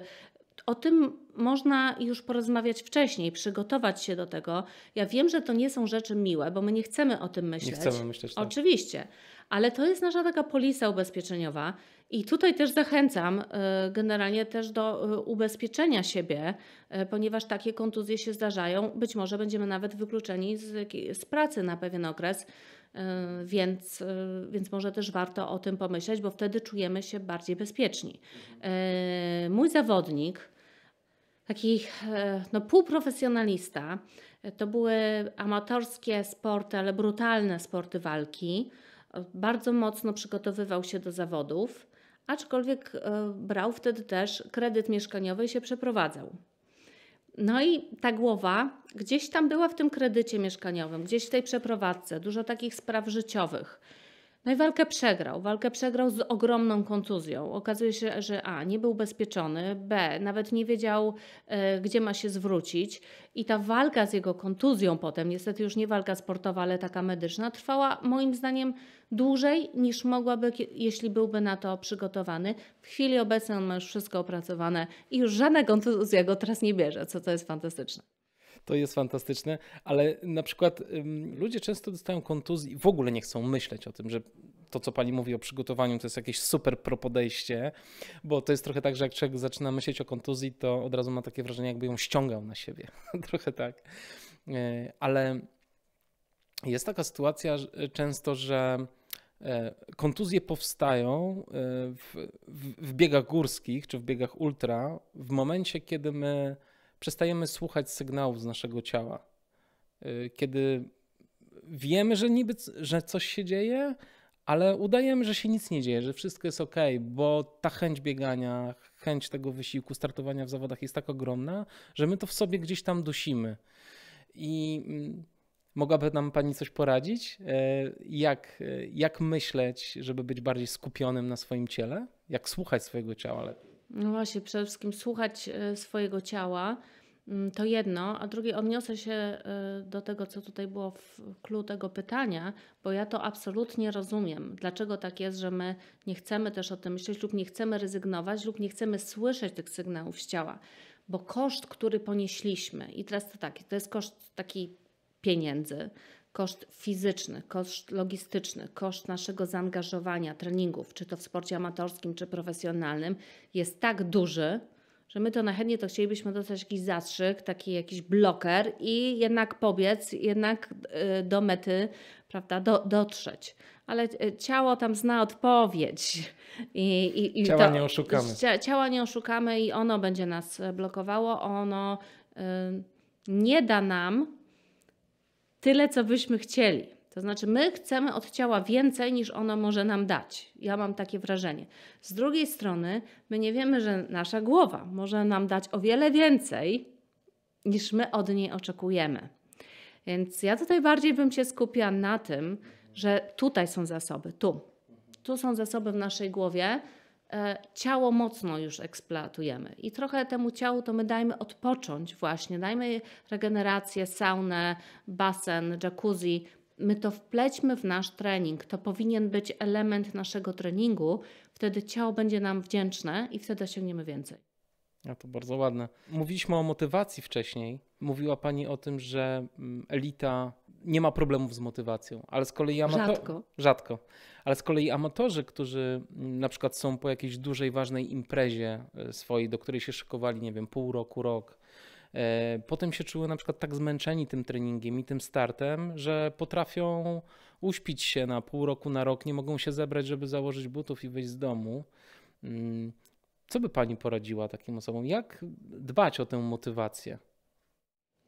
[SPEAKER 2] o tym można już porozmawiać wcześniej, przygotować się do tego. Ja wiem, że to nie są rzeczy miłe, bo my nie chcemy o tym myśleć. Nie chcemy myśleć. Tak. Oczywiście, ale to jest nasza taka polisa ubezpieczeniowa i tutaj też zachęcam e, generalnie też do e, ubezpieczenia siebie, e, ponieważ takie kontuzje się zdarzają. Być może będziemy nawet wykluczeni z, z pracy na pewien okres. E, więc, e, więc może też warto o tym pomyśleć, bo wtedy czujemy się bardziej bezpieczni. E, mój zawodnik, taki no, półprofesjonalista, to były amatorskie sporty, ale brutalne sporty walki. Bardzo mocno przygotowywał się do zawodów, aczkolwiek brał wtedy też kredyt mieszkaniowy i się przeprowadzał. No i ta głowa gdzieś tam była w tym kredycie mieszkaniowym, gdzieś w tej przeprowadzce, dużo takich spraw życiowych. No i walkę przegrał. Walkę przegrał z ogromną kontuzją. Okazuje się, że A, nie był ubezpieczony, B, nawet nie wiedział, y, gdzie ma się zwrócić. I ta walka z jego kontuzją potem, niestety już nie walka sportowa, ale taka medyczna, trwała moim zdaniem dłużej niż mogłaby, jeśli byłby na to przygotowany. W chwili obecnej on ma już wszystko opracowane i już żadna kontuzja go teraz nie bierze, co to jest fantastyczne.
[SPEAKER 1] To jest fantastyczne, ale na przykład ym, ludzie często dostają kontuzji i w ogóle nie chcą myśleć o tym, że to, co pani mówi o przygotowaniu, to jest jakieś super pro podejście, bo to jest trochę tak, że jak człowiek zaczyna myśleć o kontuzji, to od razu ma takie wrażenie, jakby ją ściągał na siebie. trochę tak. Yy, ale jest taka sytuacja że, często, że E, kontuzje powstają e, w, w, w, biegach górskich czy w biegach ultra w momencie, kiedy my przestajemy słuchać sygnałów z naszego ciała. E, kiedy wiemy, że niby że coś się dzieje, ale udajemy, że się nic nie dzieje, że wszystko jest ok, bo ta chęć biegania, chęć tego wysiłku, startowania w zawodach jest tak ogromna, że my to w sobie gdzieś tam dusimy. I mm, Mogłaby nam Pani coś poradzić? E, jak, e, jak myśleć, żeby być bardziej skupionym na swoim ciele? Jak słuchać swojego ciała
[SPEAKER 2] No właśnie, przede wszystkim słuchać e, swojego ciała. Mm, to jedno, a drugie odniosę się do tego, co tutaj było w clue tego pytania, bo ja to absolutnie rozumiem, dlaczego tak jest, że my nie chcemy też o tym myśleć lub nie chcemy rezygnować lub nie chcemy słyszeć tych sygnałów z ciała, bo koszt, który ponieśliśmy i teraz to tak, to jest koszt taki pieniędzy, koszt fizyczny, koszt logistyczny, koszt naszego zaangażowania, treningów, czy to w sporcie amatorskim, czy profesjonalnym, jest tak duży, że my to na chętnie to chcielibyśmy dostać jakiś zastrzyk, taki jakiś bloker i jednak pobiec, jednak y, do mety prawda, do, dotrzeć. Ale y, ciało tam zna odpowiedź. I, i, i ciała to, nie oszukamy. Ciała nie oszukamy i ono będzie nas blokowało, ono y, nie da nam tyle, co byśmy chcieli. To znaczy, my chcemy od ciała więcej niż ono może nam dać. Ja mam takie wrażenie. Z drugiej strony, my nie wiemy, że nasza głowa może nam dać o wiele więcej niż my od niej oczekujemy. Więc ja tutaj bardziej bym się skupiła na tym, że tutaj są zasoby, tu. Tu są zasoby w naszej głowie, E, ciało mocno już eksploatujemy. I trochę temu ciału to my dajmy odpocząć właśnie, dajmy regenerację, saunę, basen, jacuzzi. My to wplećmy w nasz trening. To powinien być element naszego treningu. Wtedy ciało będzie nam wdzięczne i wtedy osiągniemy więcej.
[SPEAKER 1] A to bardzo ładne. Mówiliśmy o motywacji wcześniej. Mówiła Pani o tym, że mm, elita nie ma problemów z motywacją, ale z kolei amatorzy. Rzadko. Rzadko. Ale z kolei amatorzy, którzy mm, na przykład są po jakiejś dużej, ważnej imprezie e, swojej, do której się szykowali, nie wiem, pół roku, rok, e, potem się czuły na przykład tak zmęczeni tym treningiem i tym startem, że potrafią uśpić się na pół roku, na rok, nie mogą się zebrać, żeby założyć butów i wyjść z domu. Mm, co by pani poradziła takim osobom? Jak dbać o tę motywację?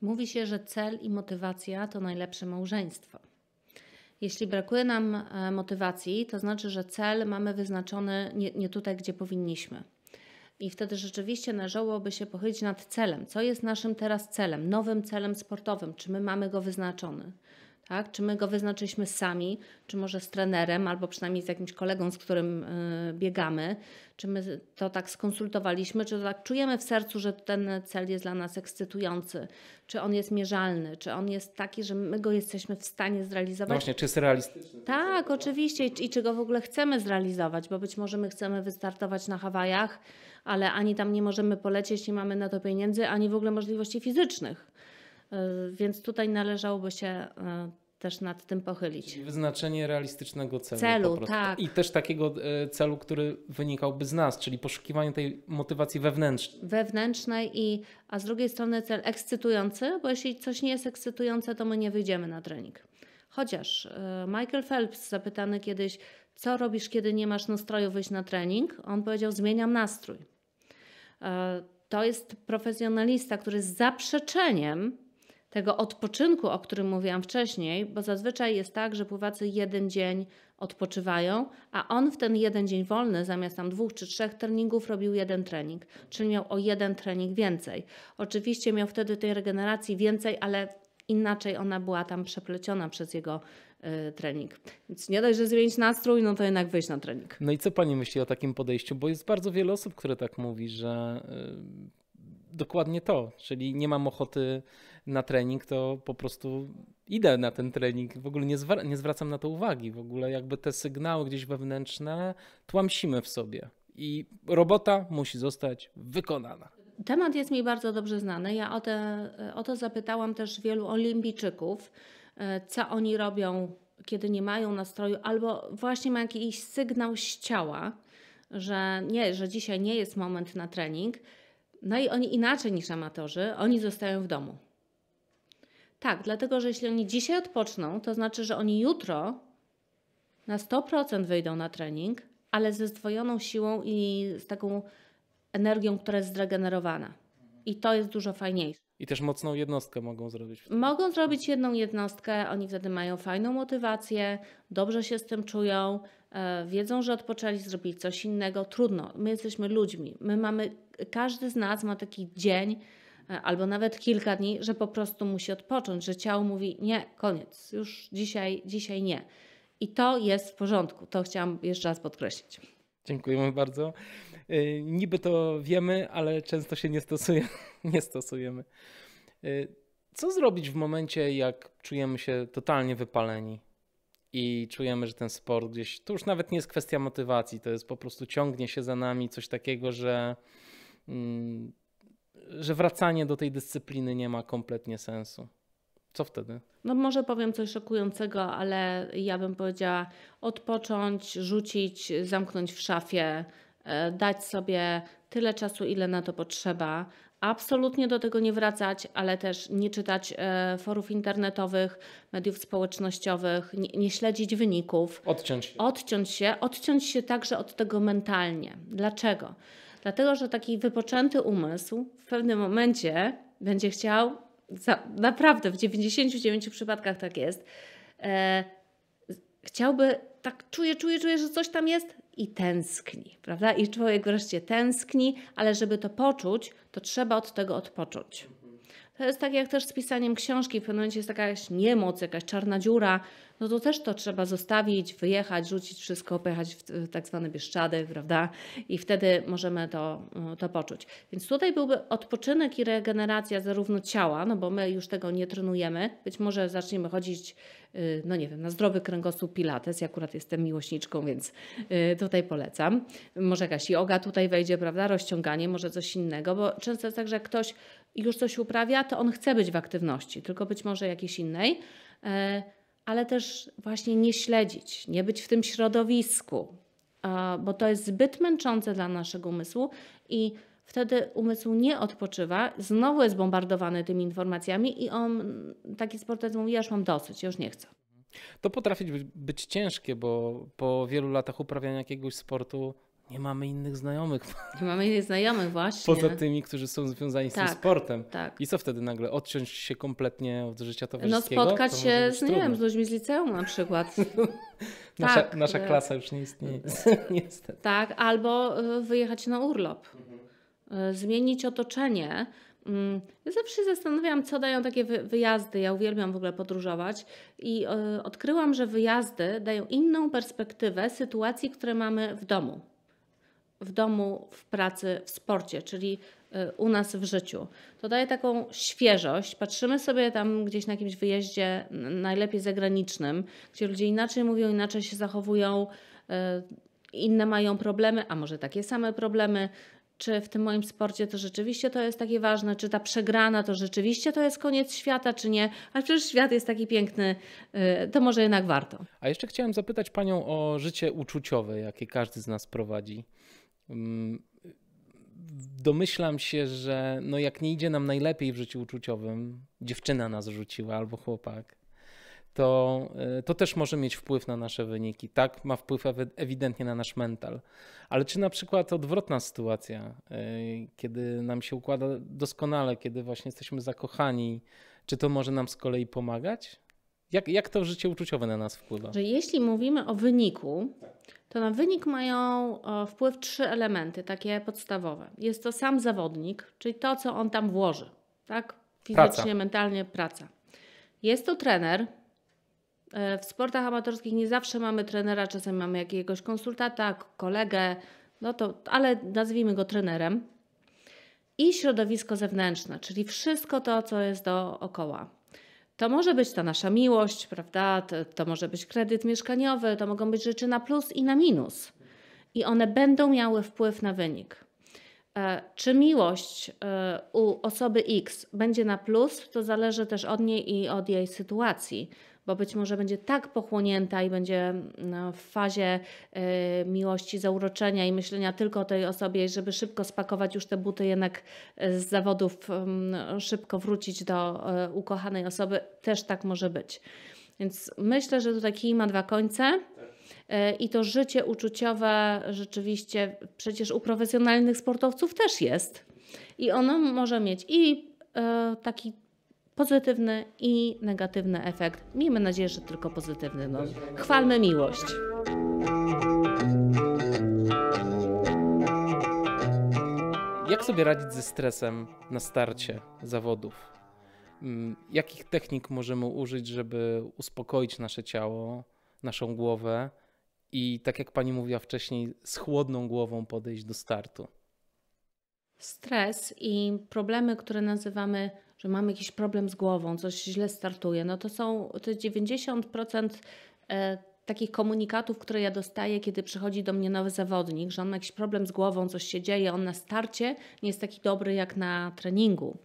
[SPEAKER 2] Mówi się, że cel i motywacja to najlepsze małżeństwo. Jeśli brakuje nam e, motywacji, to znaczy, że cel mamy wyznaczony nie, nie tutaj, gdzie powinniśmy. I wtedy rzeczywiście należałoby się pochylić nad celem. Co jest naszym teraz celem, nowym celem sportowym? Czy my mamy go wyznaczony? Tak? Czy my go wyznaczyliśmy sami, czy może z trenerem, albo przynajmniej z jakimś kolegą, z którym y, biegamy? Czy my to tak skonsultowaliśmy, czy tak czujemy w sercu, że ten cel jest dla nas ekscytujący? Czy on jest mierzalny? Czy on jest taki, że my go jesteśmy w stanie zrealizować? No właśnie,
[SPEAKER 1] czy jest realistyczny?
[SPEAKER 2] Tak, oczywiście. I, I czy go w ogóle chcemy zrealizować? Bo być może my chcemy wystartować na Hawajach, ale ani tam nie możemy polecieć, nie mamy na to pieniędzy, ani w ogóle możliwości fizycznych. E, więc tutaj należałoby się e, też nad tym pochylić. Czyli
[SPEAKER 1] wyznaczenie realistycznego celu. Celu, tak. I też takiego e, celu, który wynikałby z nas, czyli poszukiwanie tej motywacji wewnętrznej.
[SPEAKER 2] Wewnętrznej, i, a z drugiej strony cel ekscytujący, bo jeśli coś nie jest ekscytujące, to my nie wyjdziemy na trening. Chociaż Michael Phelps, zapytany kiedyś, co robisz, kiedy nie masz nastroju wyjść na trening, on powiedział: Zmieniam nastrój. To jest profesjonalista, który z zaprzeczeniem tego odpoczynku, o którym mówiłam wcześniej, bo zazwyczaj jest tak, że pływacy jeden dzień odpoczywają, a on w ten jeden dzień wolny, zamiast tam dwóch czy trzech treningów, robił jeden trening, czyli miał o jeden trening więcej. Oczywiście miał wtedy tej regeneracji więcej, ale inaczej ona była tam przepleciona przez jego y, trening. Więc nie dość, że zmienić nastrój, no to jednak wyjść na trening.
[SPEAKER 1] No i co pani myśli o takim podejściu? Bo jest bardzo wiele osób, które tak mówi, że y, dokładnie to, czyli nie mam ochoty na trening, to po prostu idę na ten trening, w ogóle nie, nie zwracam na to uwagi, w ogóle jakby te sygnały gdzieś wewnętrzne tłamsimy w sobie i robota musi zostać wykonana.
[SPEAKER 2] Temat jest mi bardzo dobrze znany. Ja o, te, o to zapytałam też wielu olimpijczyków, e, co oni robią, kiedy nie mają nastroju, albo właśnie ma jakiś sygnał z ciała, że nie, że dzisiaj nie jest moment na trening. No i oni inaczej niż amatorzy, oni zostają w domu. Tak, dlatego że jeśli oni dzisiaj odpoczną, to znaczy, że oni jutro na 100% wyjdą na trening, ale ze zdwojoną siłą i z taką energią, która jest zregenerowana. I to jest dużo fajniejsze.
[SPEAKER 1] I też mocną jednostkę mogą zrobić.
[SPEAKER 2] Mogą zrobić jedną jednostkę, oni wtedy mają fajną motywację, dobrze się z tym czują, e, wiedzą, że odpoczęli, zrobili coś innego. Trudno, my jesteśmy ludźmi. My mamy, każdy z nas ma taki dzień, E, albo nawet kilka dni, że po prostu musi odpocząć, że ciało mówi nie, koniec, już dzisiaj, dzisiaj nie. I to jest w porządku, to chciałam jeszcze raz podkreślić.
[SPEAKER 1] Dziękujemy bardzo. E, niby to wiemy, ale często się nie, stosuje, nie stosujemy. E, co zrobić w momencie, jak czujemy się totalnie wypaleni i czujemy, że ten sport gdzieś, to już nawet nie jest kwestia motywacji, to jest po prostu ciągnie się za nami coś takiego, że mm, że wracanie do tej dyscypliny nie ma kompletnie sensu. Co wtedy?
[SPEAKER 2] No może powiem coś szokującego, ale ja bym powiedziała odpocząć, rzucić, zamknąć w szafie, e, dać sobie tyle czasu, ile na to potrzeba. Absolutnie do tego nie wracać, ale też nie czytać e, forów internetowych, mediów społecznościowych, nie, nie śledzić wyników. Odciąć się. Odciąć się, odciąć się także od tego mentalnie. Dlaczego? Dlatego, że taki wypoczęty umysł w pewnym momencie będzie chciał, naprawdę w 99 przypadkach tak jest, e, chciałby, tak czuje, czuje, czuje, że coś tam jest i tęskni, prawda? I człowiek wreszcie tęskni, ale żeby to poczuć, to trzeba od tego odpocząć. To jest tak jak też z pisaniem książki, w pewnym momencie jest taka jakaś niemoc, jakaś czarna dziura, no to też to trzeba zostawić, wyjechać, rzucić wszystko, pojechać w tak zwane bieszczady, prawda? I wtedy możemy to, y, to poczuć. Więc tutaj byłby odpoczynek i regeneracja zarówno ciała, no bo my już tego nie trenujemy, być może zaczniemy chodzić, y, no nie wiem, na zdrowy kręgosłup pilates, ja akurat jestem miłośniczką, więc y, tutaj polecam. Może jakaś joga tutaj wejdzie, prawda, rozciąganie, może coś innego, bo często jest tak, że ktoś i już coś uprawia, to on chce być w aktywności, tylko być może jakiejś innej, e, ale też właśnie nie śledzić, nie być w tym środowisku, bo to jest zbyt męczące dla naszego umysłu i wtedy umysł nie odpoczywa, znowu jest bombardowany tymi informacjami i on, taki sportowiec mówi, ja już mam dosyć, już nie chcę. To
[SPEAKER 1] potrafi być, być ciężkie, bo po wielu latach uprawiania jakiegoś sportu nie mamy innych znajomych.
[SPEAKER 2] Nie mamy innych znajomych, właśnie. Poza tymi,
[SPEAKER 1] którzy są związani tak, z tym tak, sportem. Tak. I co wtedy nagle? Odciąć się kompletnie od życia towarzyskiego? No spotkać to się z, nie wiem,
[SPEAKER 2] z ludźmi z liceum na przykład.
[SPEAKER 1] nasza, tak, nasza e, klasa już nie istnieje, niestety.
[SPEAKER 2] Tak, albo e, wyjechać na urlop. E, zmienić otoczenie. Mm, ja zawsze się zastanawiałam, co dają takie wyjazdy. Ja uwielbiam w ogóle podróżować i odkryłam, że wyjazdy dają inną perspektywę sytuacji, które mamy w domu w domu, w pracy, w sporcie, czyli y, u nas w życiu. To daje taką świeżość. Patrzymy sobie tam gdzieś na jakimś wyjeździe, najlepiej zagranicznym, gdzie ludzie inaczej mówią, inaczej się zachowują, y, inne mają problemy, a może takie same problemy. Czy w tym moim sporcie to rzeczywiście to jest takie ważne? Czy ta przegrana to rzeczywiście to jest koniec świata, czy nie? Ale przecież świat jest taki piękny, y, to może jednak warto.
[SPEAKER 1] A jeszcze chciałem zapytać Panią o życie uczuciowe, jakie każdy z nas prowadzi. Mm, domyślam się, że no jak nie idzie nam najlepiej w życiu uczuciowym, dziewczyna nas rzuciła albo chłopak, to, y, to też może mieć wpływ na nasze wyniki. Tak, ma wpływ ewidentnie na nasz mental. Ale czy na przykład odwrotna sytuacja, y, kiedy nam się układa doskonale, kiedy właśnie jesteśmy zakochani, czy to może nam z kolei pomagać? Jak, jak to życie uczuciowe na nas wpływa? Że
[SPEAKER 2] jeśli mówimy o wyniku, to na wynik mają e, wpływ trzy elementy, takie podstawowe. Jest to sam zawodnik, czyli to, co on tam włoży, tak? Fizycznie, praca. mentalnie, praca. Jest to trener. E, w sportach amatorskich nie zawsze mamy trenera, czasem mamy jakiegoś konsultanta, kolegę, no to, ale nazwijmy go trenerem. I środowisko zewnętrzne, czyli wszystko to, co jest dookoła to może być ta nasza miłość, prawda? To, to może być kredyt mieszkaniowy, to mogą być rzeczy na plus i na minus. I one będą miały wpływ na wynik. E, czy miłość e, u osoby X będzie na plus, to zależy też od niej i od jej sytuacji, bo być może będzie tak pochłonięta i będzie no, w fazie y, miłości, zauroczenia i myślenia tylko o tej osobie, żeby szybko spakować już te buty, jednak y, z zawodów szybko wrócić do y, ukochanej osoby, też tak może być. Więc myślę, że tutaj kij ma dwa końce. I to życie uczuciowe rzeczywiście przecież u profesjonalnych sportowców też jest. I ono może mieć i taki pozytywny i negatywny efekt. Miejmy nadzieję, że tylko pozytywny. No, chwalmy miłość.
[SPEAKER 1] Jak sobie radzić ze stresem na starcie zawodów? Mm, jakich technik możemy użyć, żeby uspokoić nasze ciało, naszą głowę i, tak jak pani mówiła wcześniej, z chłodną głową podejść do startu?
[SPEAKER 2] Stres i problemy, które nazywamy że mam jakiś problem z głową, coś źle startuje, no to są to 90% e, takich komunikatów, które ja dostaję, kiedy przychodzi do mnie nowy zawodnik, że on ma jakiś problem z głową, coś się dzieje, on na starcie nie jest taki dobry jak na treningu.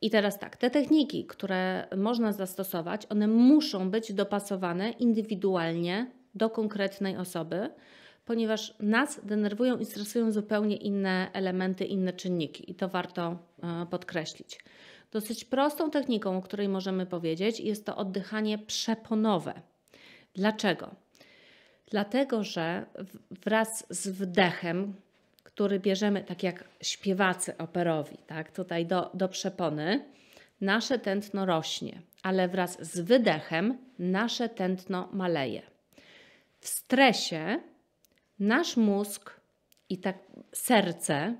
[SPEAKER 2] I teraz tak, te techniki, które można zastosować, one muszą być dopasowane indywidualnie do konkretnej osoby, ponieważ nas denerwują i stresują zupełnie inne elementy, inne czynniki, i to warto e, podkreślić. Dosyć prostą techniką, o której możemy powiedzieć, jest to oddychanie przeponowe. Dlaczego? Dlatego, że wraz z wdechem, który bierzemy tak jak śpiewacy operowi, tak, tutaj do, do przepony, nasze tętno rośnie, ale wraz z wydechem nasze tętno maleje. W stresie nasz mózg i tak serce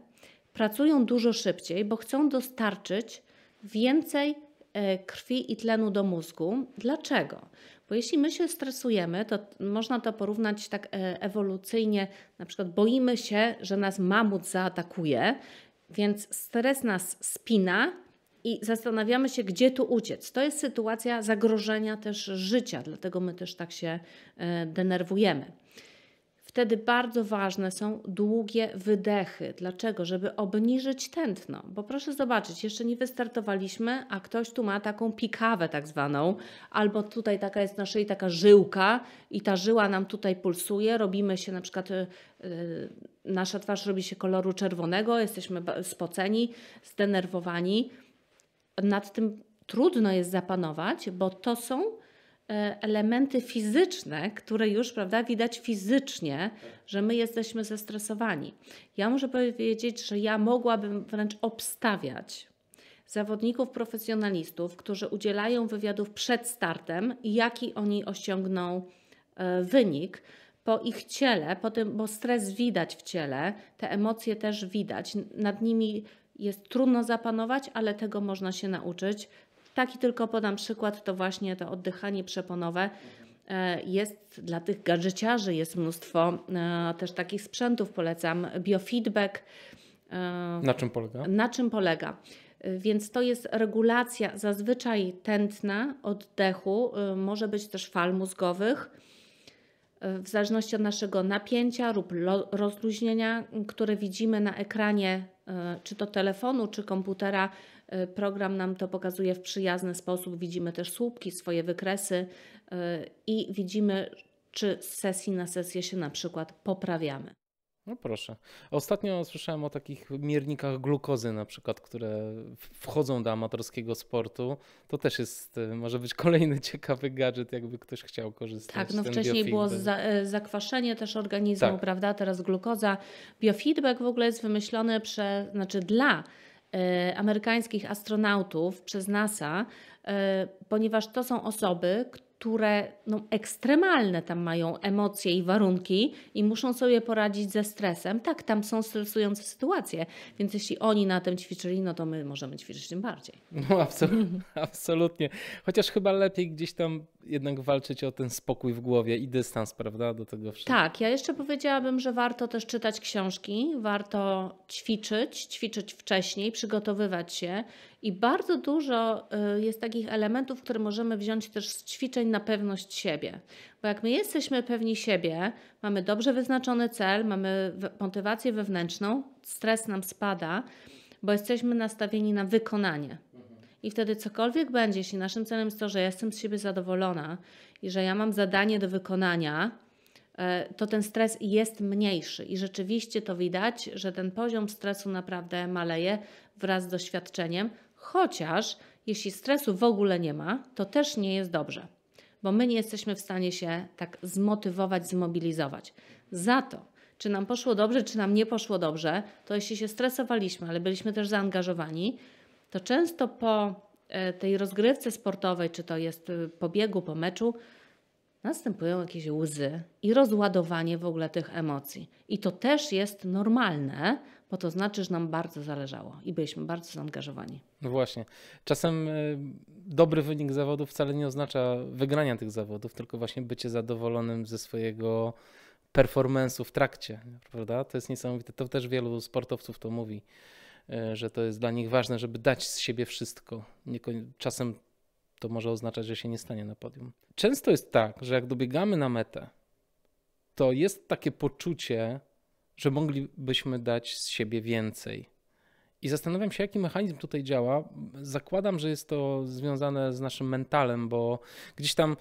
[SPEAKER 2] pracują dużo szybciej, bo chcą dostarczyć więcej e, krwi i tlenu do mózgu. Dlaczego? Bo jeśli my się stresujemy, to można to porównać tak e, ewolucyjnie, na przykład boimy się, że nas mamut zaatakuje, więc stres nas spina i zastanawiamy się, gdzie tu uciec. To jest sytuacja zagrożenia też życia, dlatego my też tak się e, denerwujemy. Wtedy bardzo ważne są długie wydechy. Dlaczego? Żeby obniżyć tętno. Bo proszę zobaczyć, jeszcze nie wystartowaliśmy, a ktoś tu ma taką pikawę tak zwaną, albo tutaj taka jest na szyi taka żyłka i ta żyła nam tutaj pulsuje, robimy się na przykład... Yy, nasza twarz robi się koloru czerwonego, jesteśmy spoceni, zdenerwowani. Nad tym trudno jest zapanować, bo to są E, elementy fizyczne, które już prawda, widać fizycznie, że my jesteśmy zestresowani. Ja muszę powiedzieć, że ja mogłabym wręcz obstawiać zawodników profesjonalistów, którzy udzielają wywiadów przed startem, jaki oni osiągną e, wynik po ich ciele, po tym, bo stres widać w ciele, te emocje też widać, nad nimi jest trudno zapanować, ale tego można się nauczyć. Taki tylko podam przykład, to właśnie to oddychanie przeponowe e, jest dla tych gadżeciarzy, jest mnóstwo e, też takich sprzętów, polecam biofeedback. E, na czym polega? Na czym polega? Więc to jest regulacja zazwyczaj tętna oddechu, może być też fal mózgowych. W zależności od naszego napięcia lub rozluźnienia, które widzimy na ekranie czy to telefonu, czy komputera, Y, program nam to pokazuje w przyjazny sposób. Widzimy też słupki, swoje wykresy y, i widzimy, czy z sesji na sesję się na przykład poprawiamy. No
[SPEAKER 1] proszę. Ostatnio słyszałem o takich miernikach glukozy na przykład, które wchodzą do amatorskiego sportu. To też jest, y, może być kolejny ciekawy gadżet, jakby ktoś chciał korzystać tak, no Tak, no wcześniej biofeedback. było za,
[SPEAKER 2] zakwaszenie też organizmu, tak. prawda? Teraz glukoza. Biofeedback w ogóle jest wymyślony, przez, znaczy dla Y, amerykańskich astronautów przez NASA, y, ponieważ to są osoby, które no, ekstremalne tam mają emocje i warunki i muszą sobie poradzić ze stresem. Tak, tam są stresujące sytuacje, więc jeśli oni na tym ćwiczyli, no to my możemy ćwiczyć tym bardziej.
[SPEAKER 1] No absolutnie. Chociaż chyba lepiej gdzieś tam jednak walczyć o ten spokój w głowie i dystans, prawda, do tego
[SPEAKER 2] wszystkiego. Tak, ja jeszcze powiedziałabym, że warto też czytać książki, warto ćwiczyć, ćwiczyć wcześniej, przygotowywać się i bardzo dużo y, jest takich elementów, które możemy wziąć też z ćwiczeń na pewność siebie. Bo jak my jesteśmy pewni siebie, mamy dobrze wyznaczony cel, mamy motywację wewnętrzną, stres nam spada, bo jesteśmy nastawieni na wykonanie. I wtedy cokolwiek będzie, jeśli naszym celem jest to, że ja jestem z siebie zadowolona i że ja mam zadanie do wykonania, e, to ten stres jest mniejszy i rzeczywiście to widać, że ten poziom stresu naprawdę maleje wraz z doświadczeniem, Chociaż jeśli stresu w ogóle nie ma, to też nie jest dobrze, bo my nie jesteśmy w stanie się tak zmotywować, zmobilizować. Za to, czy nam poszło dobrze, czy nam nie poszło dobrze, to jeśli się stresowaliśmy, ale byliśmy też zaangażowani, to często po e, tej rozgrywce sportowej, czy to jest e, po biegu, po meczu, następują jakieś łzy i rozładowanie w ogóle tych emocji. I to też jest normalne, bo to znaczy, że nam bardzo zależało i byliśmy bardzo zaangażowani.
[SPEAKER 1] No właśnie. Czasem y, dobry wynik zawodu wcale nie oznacza wygrania tych zawodów, tylko właśnie bycie zadowolonym ze swojego performance'u w trakcie, prawda? To jest niesamowite. To też wielu sportowców to mówi, y, że to jest dla nich ważne, żeby dać z siebie wszystko. Czasem to może oznaczać, że się nie stanie na podium. Często jest tak, że jak dobiegamy na metę, to jest takie poczucie, że moglibyśmy dać z siebie więcej. I zastanawiam się, jaki mechanizm tutaj działa. Zakładam, że jest to związane z naszym mentalem, bo gdzieś tam,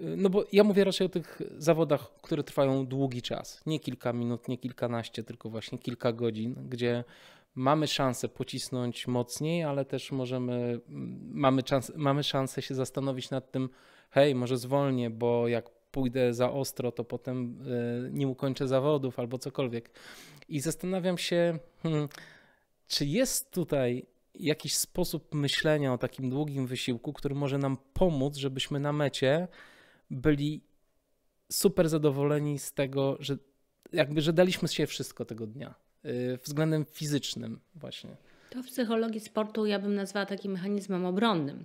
[SPEAKER 1] no bo ja mówię raczej o tych zawodach, które trwają długi czas. Nie kilka minut, nie kilkanaście, tylko właśnie kilka godzin, gdzie mamy szansę pocisnąć mocniej, ale też możemy, mm, mamy, czans, mamy szansę się zastanowić nad tym, hej, może zwolnię, bo jak pójdę za ostro, to potem e, nie ukończę zawodów albo cokolwiek. I zastanawiam się, hmm, czy jest tutaj jakiś sposób myślenia o takim długim wysiłku, który może nam pomóc, żebyśmy na mecie byli super zadowoleni z tego, że jakby, że daliśmy się wszystko tego dnia e, względem fizycznym właśnie.
[SPEAKER 2] To w psychologii sportu ja bym nazwała takim mechanizmem obronnym.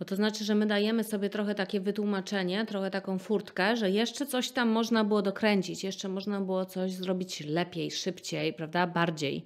[SPEAKER 2] Bo to znaczy, że my dajemy sobie trochę takie wytłumaczenie, trochę taką furtkę, że jeszcze coś tam można było dokręcić, jeszcze można było coś zrobić lepiej, szybciej, prawda, bardziej.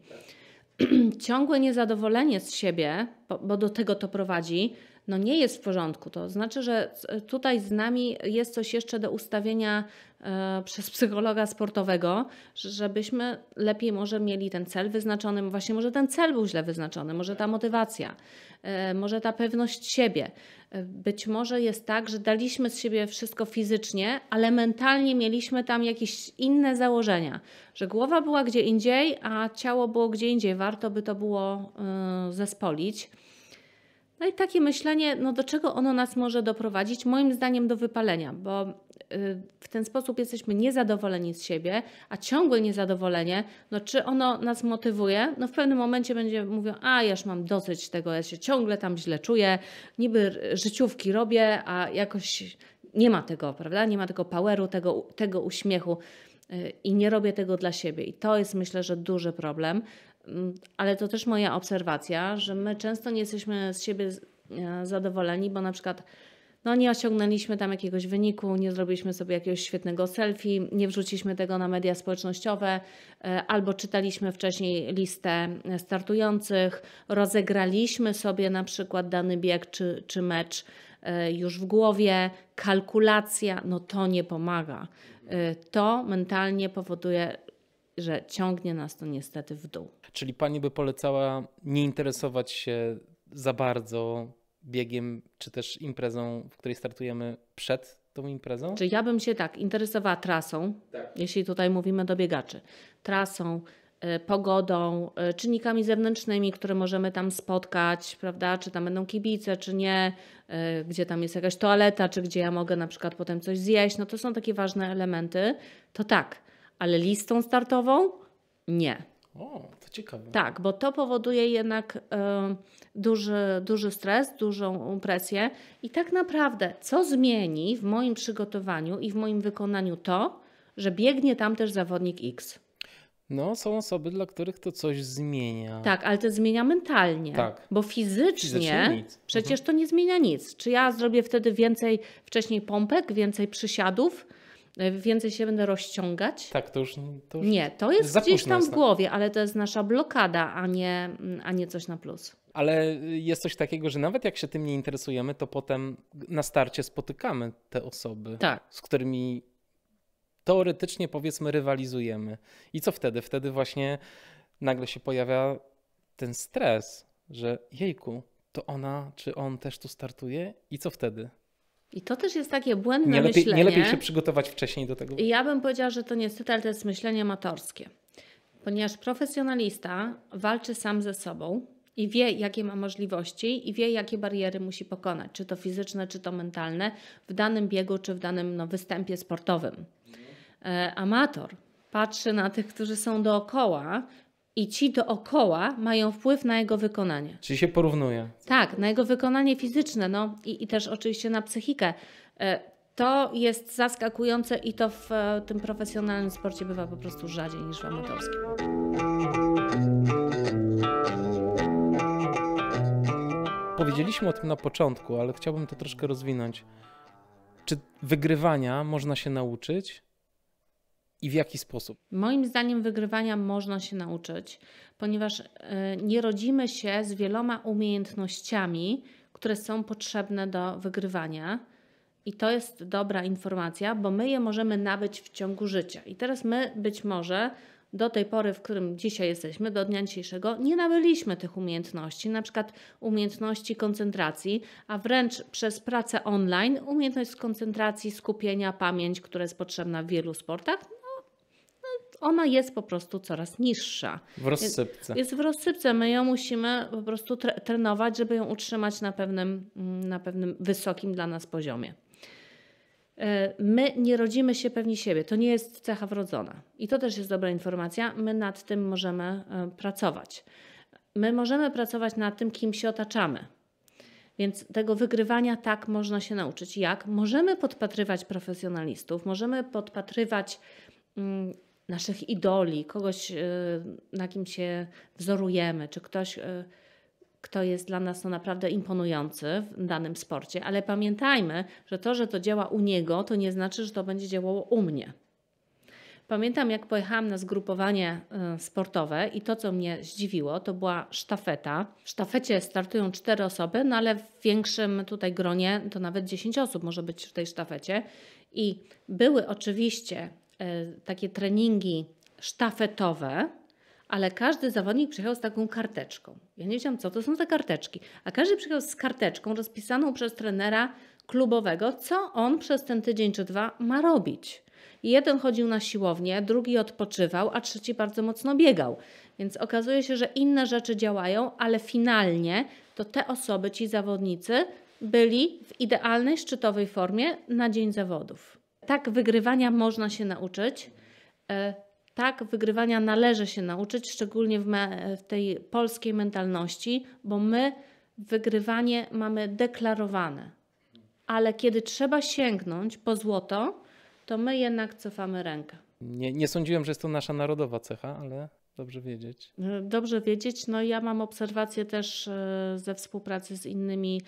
[SPEAKER 2] Ciągłe niezadowolenie z siebie, bo, bo do tego to prowadzi, no nie jest w porządku. To znaczy, że tutaj z nami jest coś jeszcze do ustawienia e, przez psychologa sportowego, żebyśmy lepiej może mieli ten cel wyznaczony. Właśnie może ten cel był źle wyznaczony, może ta motywacja. E, może ta pewność siebie. E, być może jest tak, że daliśmy z siebie wszystko fizycznie, ale mentalnie mieliśmy tam jakieś inne założenia, że głowa była gdzie indziej, a ciało było gdzie indziej. Warto by to było e, zespolić. No i takie myślenie, no do czego ono nas może doprowadzić? Moim zdaniem do wypalenia, bo y, w ten sposób jesteśmy niezadowoleni z siebie, a ciągłe niezadowolenie, no czy ono nas motywuje? No w pewnym momencie będzie mówią, a ja już mam dosyć tego, ja się ciągle tam źle czuję, niby życiówki robię, a jakoś nie ma tego, prawda? Nie ma tego poweru, tego, tego uśmiechu y, i nie robię tego dla siebie. I to jest myślę, że duży problem, Mm, ale to też moja obserwacja, że my często nie jesteśmy z siebie e, zadowoleni, bo na przykład no nie osiągnęliśmy tam jakiegoś wyniku, nie zrobiliśmy sobie jakiegoś świetnego selfie, nie wrzuciliśmy tego na media społecznościowe, e, albo czytaliśmy wcześniej listę e, startujących, rozegraliśmy sobie na przykład dany bieg czy, czy mecz już w głowie, kalkulacja, no to nie pomaga. To mentalnie powoduje że ciągnie nas to niestety w dół.
[SPEAKER 1] Czyli pani by polecała nie interesować się za bardzo biegiem, czy też imprezą, w której startujemy przed tą imprezą?
[SPEAKER 2] Czy ja bym się tak interesowała trasą, tak. jeśli tutaj mówimy do biegaczy, trasą, e, pogodą, e, czynnikami zewnętrznymi, które możemy tam spotkać, prawda? Czy tam będą kibice, czy nie, e, gdzie tam jest jakaś toaleta, czy gdzie ja mogę na przykład potem coś zjeść. No to są takie ważne elementy. To tak, ale listą startową nie. O, to ciekawe. Tak, bo to powoduje jednak y, duży, duży stres, dużą presję. I tak naprawdę, co zmieni w moim przygotowaniu i w moim wykonaniu to, że biegnie tam też zawodnik X.
[SPEAKER 1] No, są osoby, dla których to coś zmienia. Tak,
[SPEAKER 2] ale to zmienia mentalnie. Tak. Bo fizycznie, fizycznie mhm. przecież mhm. to nie zmienia nic. Czy ja zrobię wtedy więcej wcześniej pompek, więcej przysiadów, E, więcej się będę rozciągać. Tak,
[SPEAKER 1] to już, to już nie. To jest gdzieś tam w
[SPEAKER 2] głowie, ale to jest nasza blokada, a nie, mm, a nie coś na plus.
[SPEAKER 1] Ale jest coś takiego, że nawet jak się tym nie interesujemy, to potem na starcie spotykamy te osoby, tak. z którymi teoretycznie powiedzmy rywalizujemy. I co wtedy? Wtedy właśnie nagle się pojawia ten stres, że jejku, to ona czy on też tu startuje i co wtedy?
[SPEAKER 2] I to też jest takie błędne nie lepiej, myślenie. Nie lepiej się
[SPEAKER 1] przygotować wcześniej do tego. I
[SPEAKER 2] ja bym powiedziała, że to niestety, ale to jest myślenie amatorskie. Ponieważ profesjonalista walczy sam ze sobą i wie, jakie ma możliwości i wie, jakie bariery musi pokonać, czy to fizyczne, czy to mentalne, w danym biegu, czy w danym no, występie sportowym. E, amator patrzy na tych, którzy są dookoła, i ci dookoła mają wpływ na jego wykonanie. Czyli
[SPEAKER 1] się porównuje.
[SPEAKER 2] Tak, na jego wykonanie fizyczne, no i, i też oczywiście na psychikę. E, to jest zaskakujące i to w e, tym profesjonalnym sporcie bywa po prostu rzadziej niż w amatorskim.
[SPEAKER 1] Powiedzieliśmy o tym na początku, ale chciałbym to troszkę rozwinąć. Czy wygrywania można się nauczyć? i w jaki sposób?
[SPEAKER 2] Moim zdaniem wygrywania można się nauczyć, ponieważ e, nie rodzimy się z wieloma umiejętnościami, które są potrzebne do wygrywania. I to jest dobra informacja, bo my je możemy nabyć w ciągu życia. I teraz my być może do tej pory, w którym dzisiaj jesteśmy, do dnia dzisiejszego, nie nabyliśmy tych umiejętności, na przykład umiejętności koncentracji, a wręcz przez pracę online umiejętność koncentracji, skupienia, pamięć, która jest potrzebna w wielu sportach, ona jest po prostu coraz niższa. W rozsypce. Jest w rozsypce. My ją musimy po prostu trenować, żeby ją utrzymać na pewnym, mm, na pewnym wysokim dla nas poziomie. E, my nie rodzimy się pewni siebie. To nie jest cecha wrodzona. I to też jest dobra informacja. My nad tym możemy e, pracować. My możemy pracować nad tym, kim się otaczamy. Więc tego wygrywania tak można się nauczyć. Jak? Możemy podpatrywać profesjonalistów, możemy podpatrywać mm, naszych idoli, kogoś, y, na kim się wzorujemy, czy ktoś, y, kto jest dla nas no naprawdę imponujący w danym sporcie, ale pamiętajmy, że to, że to działa u niego, to nie znaczy, że to będzie działało u mnie. Pamiętam, jak pojechałam na zgrupowanie y, sportowe i to, co mnie zdziwiło, to była sztafeta. W sztafecie startują cztery osoby, no ale w większym tutaj gronie to nawet 10 osób może być w tej sztafecie. I były oczywiście E, takie treningi sztafetowe, ale każdy zawodnik przyjechał z taką karteczką. Ja nie wiedziałam, co to są za karteczki. A każdy przyjechał z karteczką rozpisaną przez trenera klubowego, co on przez ten tydzień czy dwa ma robić. jeden chodził na siłownię, drugi odpoczywał, a trzeci bardzo mocno biegał. Więc okazuje się, że inne rzeczy działają, ale finalnie to te osoby, ci zawodnicy byli w idealnej szczytowej formie na dzień zawodów. Tak wygrywania można się nauczyć. E, tak wygrywania należy się nauczyć, szczególnie w, w tej polskiej mentalności, bo my wygrywanie mamy deklarowane. Ale kiedy trzeba sięgnąć po złoto, to my jednak cofamy rękę.
[SPEAKER 1] Nie, nie sądziłem, że jest to nasza narodowa cecha, ale dobrze wiedzieć.
[SPEAKER 2] E, dobrze wiedzieć. No ja mam obserwacje też e, ze współpracy z innymi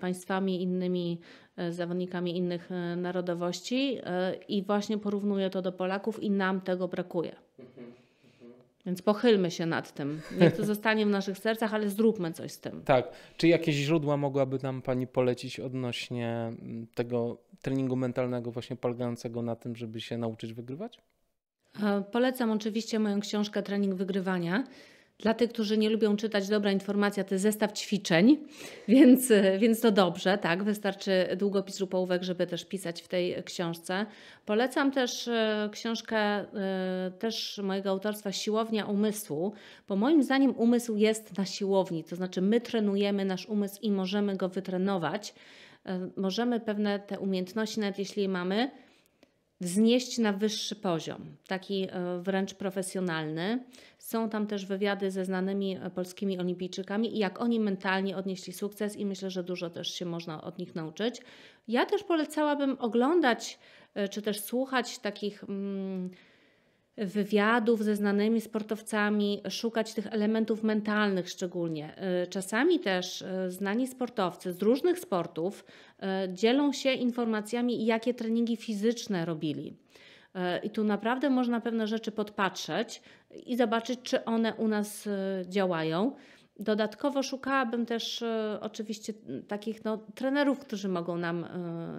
[SPEAKER 2] państwami, innymi z e, zawodnikami innych e, narodowości e, i właśnie porównuję to do Polaków i nam tego brakuje. Więc pochylmy się nad tym. Niech to zostanie w naszych sercach, ale zróbmy coś z tym. Tak.
[SPEAKER 1] Czy jakieś źródła mogłaby nam Pani polecić odnośnie mm, tego treningu mentalnego, właśnie polegającego na tym, żeby się nauczyć wygrywać?
[SPEAKER 2] Polecam oczywiście moją książkę Trening Wygrywania. Dla tych, którzy nie lubią czytać, dobra informacja to zestaw ćwiczeń, więc, więc to dobrze, tak. Wystarczy długopis lub ołówek, żeby też pisać w tej książce. Polecam też e, książkę e, też mojego autorstwa Siłownia Umysłu, bo moim zdaniem umysł jest na siłowni, to znaczy my trenujemy nasz umysł i możemy go wytrenować. E, możemy pewne te umiejętności, nawet jeśli je mamy, wznieść na wyższy poziom, taki e, wręcz profesjonalny. Są tam też wywiady ze znanymi e, polskimi olimpijczykami i jak oni mentalnie odnieśli sukces i myślę, że dużo też się można od nich nauczyć. Ja też polecałabym oglądać e, czy też słuchać takich mm, wywiadów ze znanymi sportowcami szukać tych elementów mentalnych szczególnie. E, czasami też e, znani sportowcy z różnych sportów e, dzielą się informacjami, jakie treningi fizyczne robili. I tu naprawdę można pewne rzeczy podpatrzeć i zobaczyć, czy one u nas działają. Dodatkowo szukałabym też oczywiście takich no, trenerów, którzy mogą nam,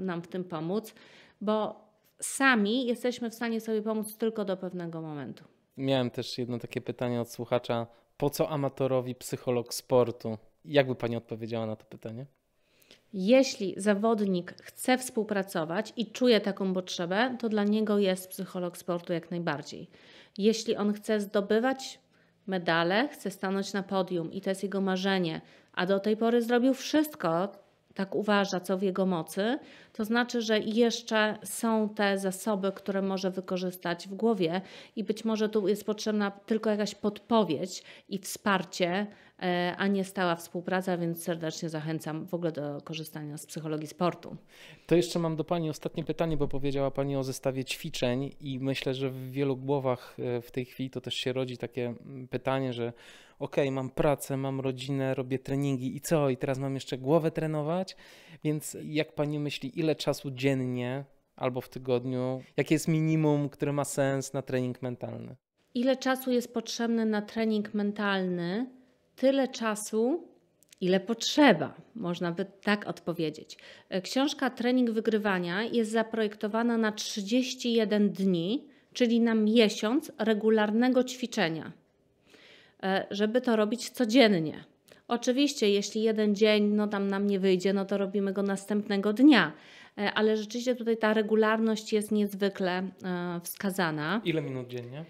[SPEAKER 2] nam w tym pomóc, bo sami jesteśmy w stanie sobie pomóc tylko do pewnego momentu.
[SPEAKER 1] Miałem też jedno takie pytanie od słuchacza. Po co amatorowi psycholog sportu? Jakby Pani odpowiedziała na to pytanie?
[SPEAKER 2] Jeśli zawodnik chce współpracować i czuje taką potrzebę, to dla niego jest psycholog sportu jak najbardziej. Jeśli on chce zdobywać medale, chce stanąć na podium i to jest jego marzenie, a do tej pory zrobił wszystko, tak uważa, co w jego mocy, to znaczy, że jeszcze są te zasoby, które może wykorzystać w głowie i być może tu jest potrzebna tylko jakaś podpowiedź i wsparcie, E, a nie stała współpraca, więc serdecznie zachęcam w ogóle do korzystania z psychologii sportu.
[SPEAKER 1] To jeszcze mam do Pani ostatnie pytanie, bo powiedziała Pani o zestawie ćwiczeń i myślę, że w wielu głowach e, w tej chwili to też się rodzi takie mm, pytanie, że ok, mam pracę, mam rodzinę, robię treningi i co? I teraz mam jeszcze głowę trenować, więc jak Pani myśli, ile czasu dziennie albo w tygodniu, jakie jest minimum, które ma sens na trening mentalny?
[SPEAKER 2] Ile czasu jest potrzebne na trening mentalny? tyle czasu, ile potrzeba, można by tak odpowiedzieć. E, książka Trening Wygrywania jest zaprojektowana na 31 dni, czyli na miesiąc regularnego ćwiczenia, e, żeby to robić codziennie. Oczywiście, jeśli jeden dzień no, tam nam nie wyjdzie, no to robimy go następnego dnia. E, ale rzeczywiście tutaj ta regularność jest niezwykle wskazana. Ile minut dziennie?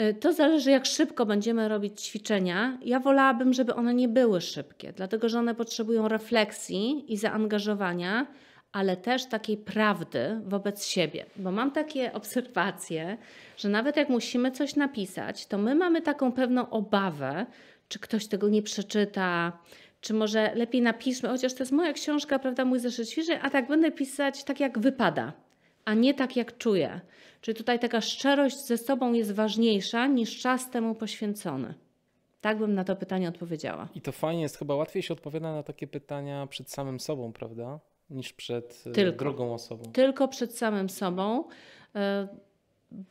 [SPEAKER 2] E, to zależy, jak szybko będziemy robić ćwiczenia. Ja wolałabym, żeby one nie były szybkie, dlatego że one potrzebują refleksji i zaangażowania, ale też takiej prawdy wobec siebie. Bo mam takie obserwacje, że nawet jak musimy coś napisać, to my mamy taką pewną obawę, czy ktoś tego nie przeczyta, czy może lepiej napiszmy, chociaż to jest moja książka, prawda, mój zeszyt świeży, a tak będę pisać tak, jak wypada a nie tak jak czuję. Czyli tutaj taka szczerość ze sobą jest ważniejsza niż czas temu poświęcony. Tak bym na to pytanie odpowiedziała.
[SPEAKER 1] I to fajnie jest, chyba łatwiej się odpowiada na takie pytania przed samym sobą, prawda? Niż przed e, Tylko. drugą osobą. Tylko
[SPEAKER 2] przed samym sobą, e,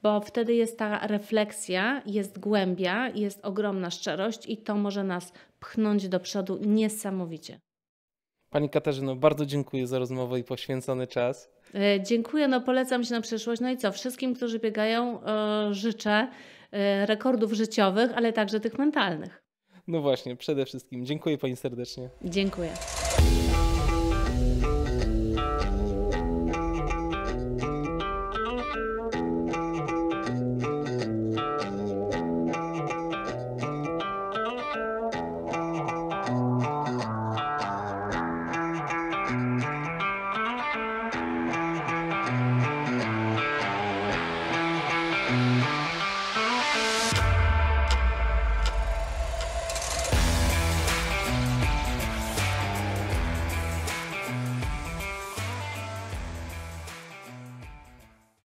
[SPEAKER 2] bo wtedy jest ta refleksja, jest głębia, jest ogromna szczerość i to może nas pchnąć do przodu niesamowicie.
[SPEAKER 1] Pani Katarzyno, bardzo dziękuję za rozmowę i poświęcony czas.
[SPEAKER 2] E, dziękuję, no polecam się na przyszłość. No i co, wszystkim, którzy biegają, e, życzę e, rekordów życiowych, ale także tych mentalnych.
[SPEAKER 1] No właśnie, przede wszystkim. Dziękuję Pani serdecznie.
[SPEAKER 2] Dziękuję.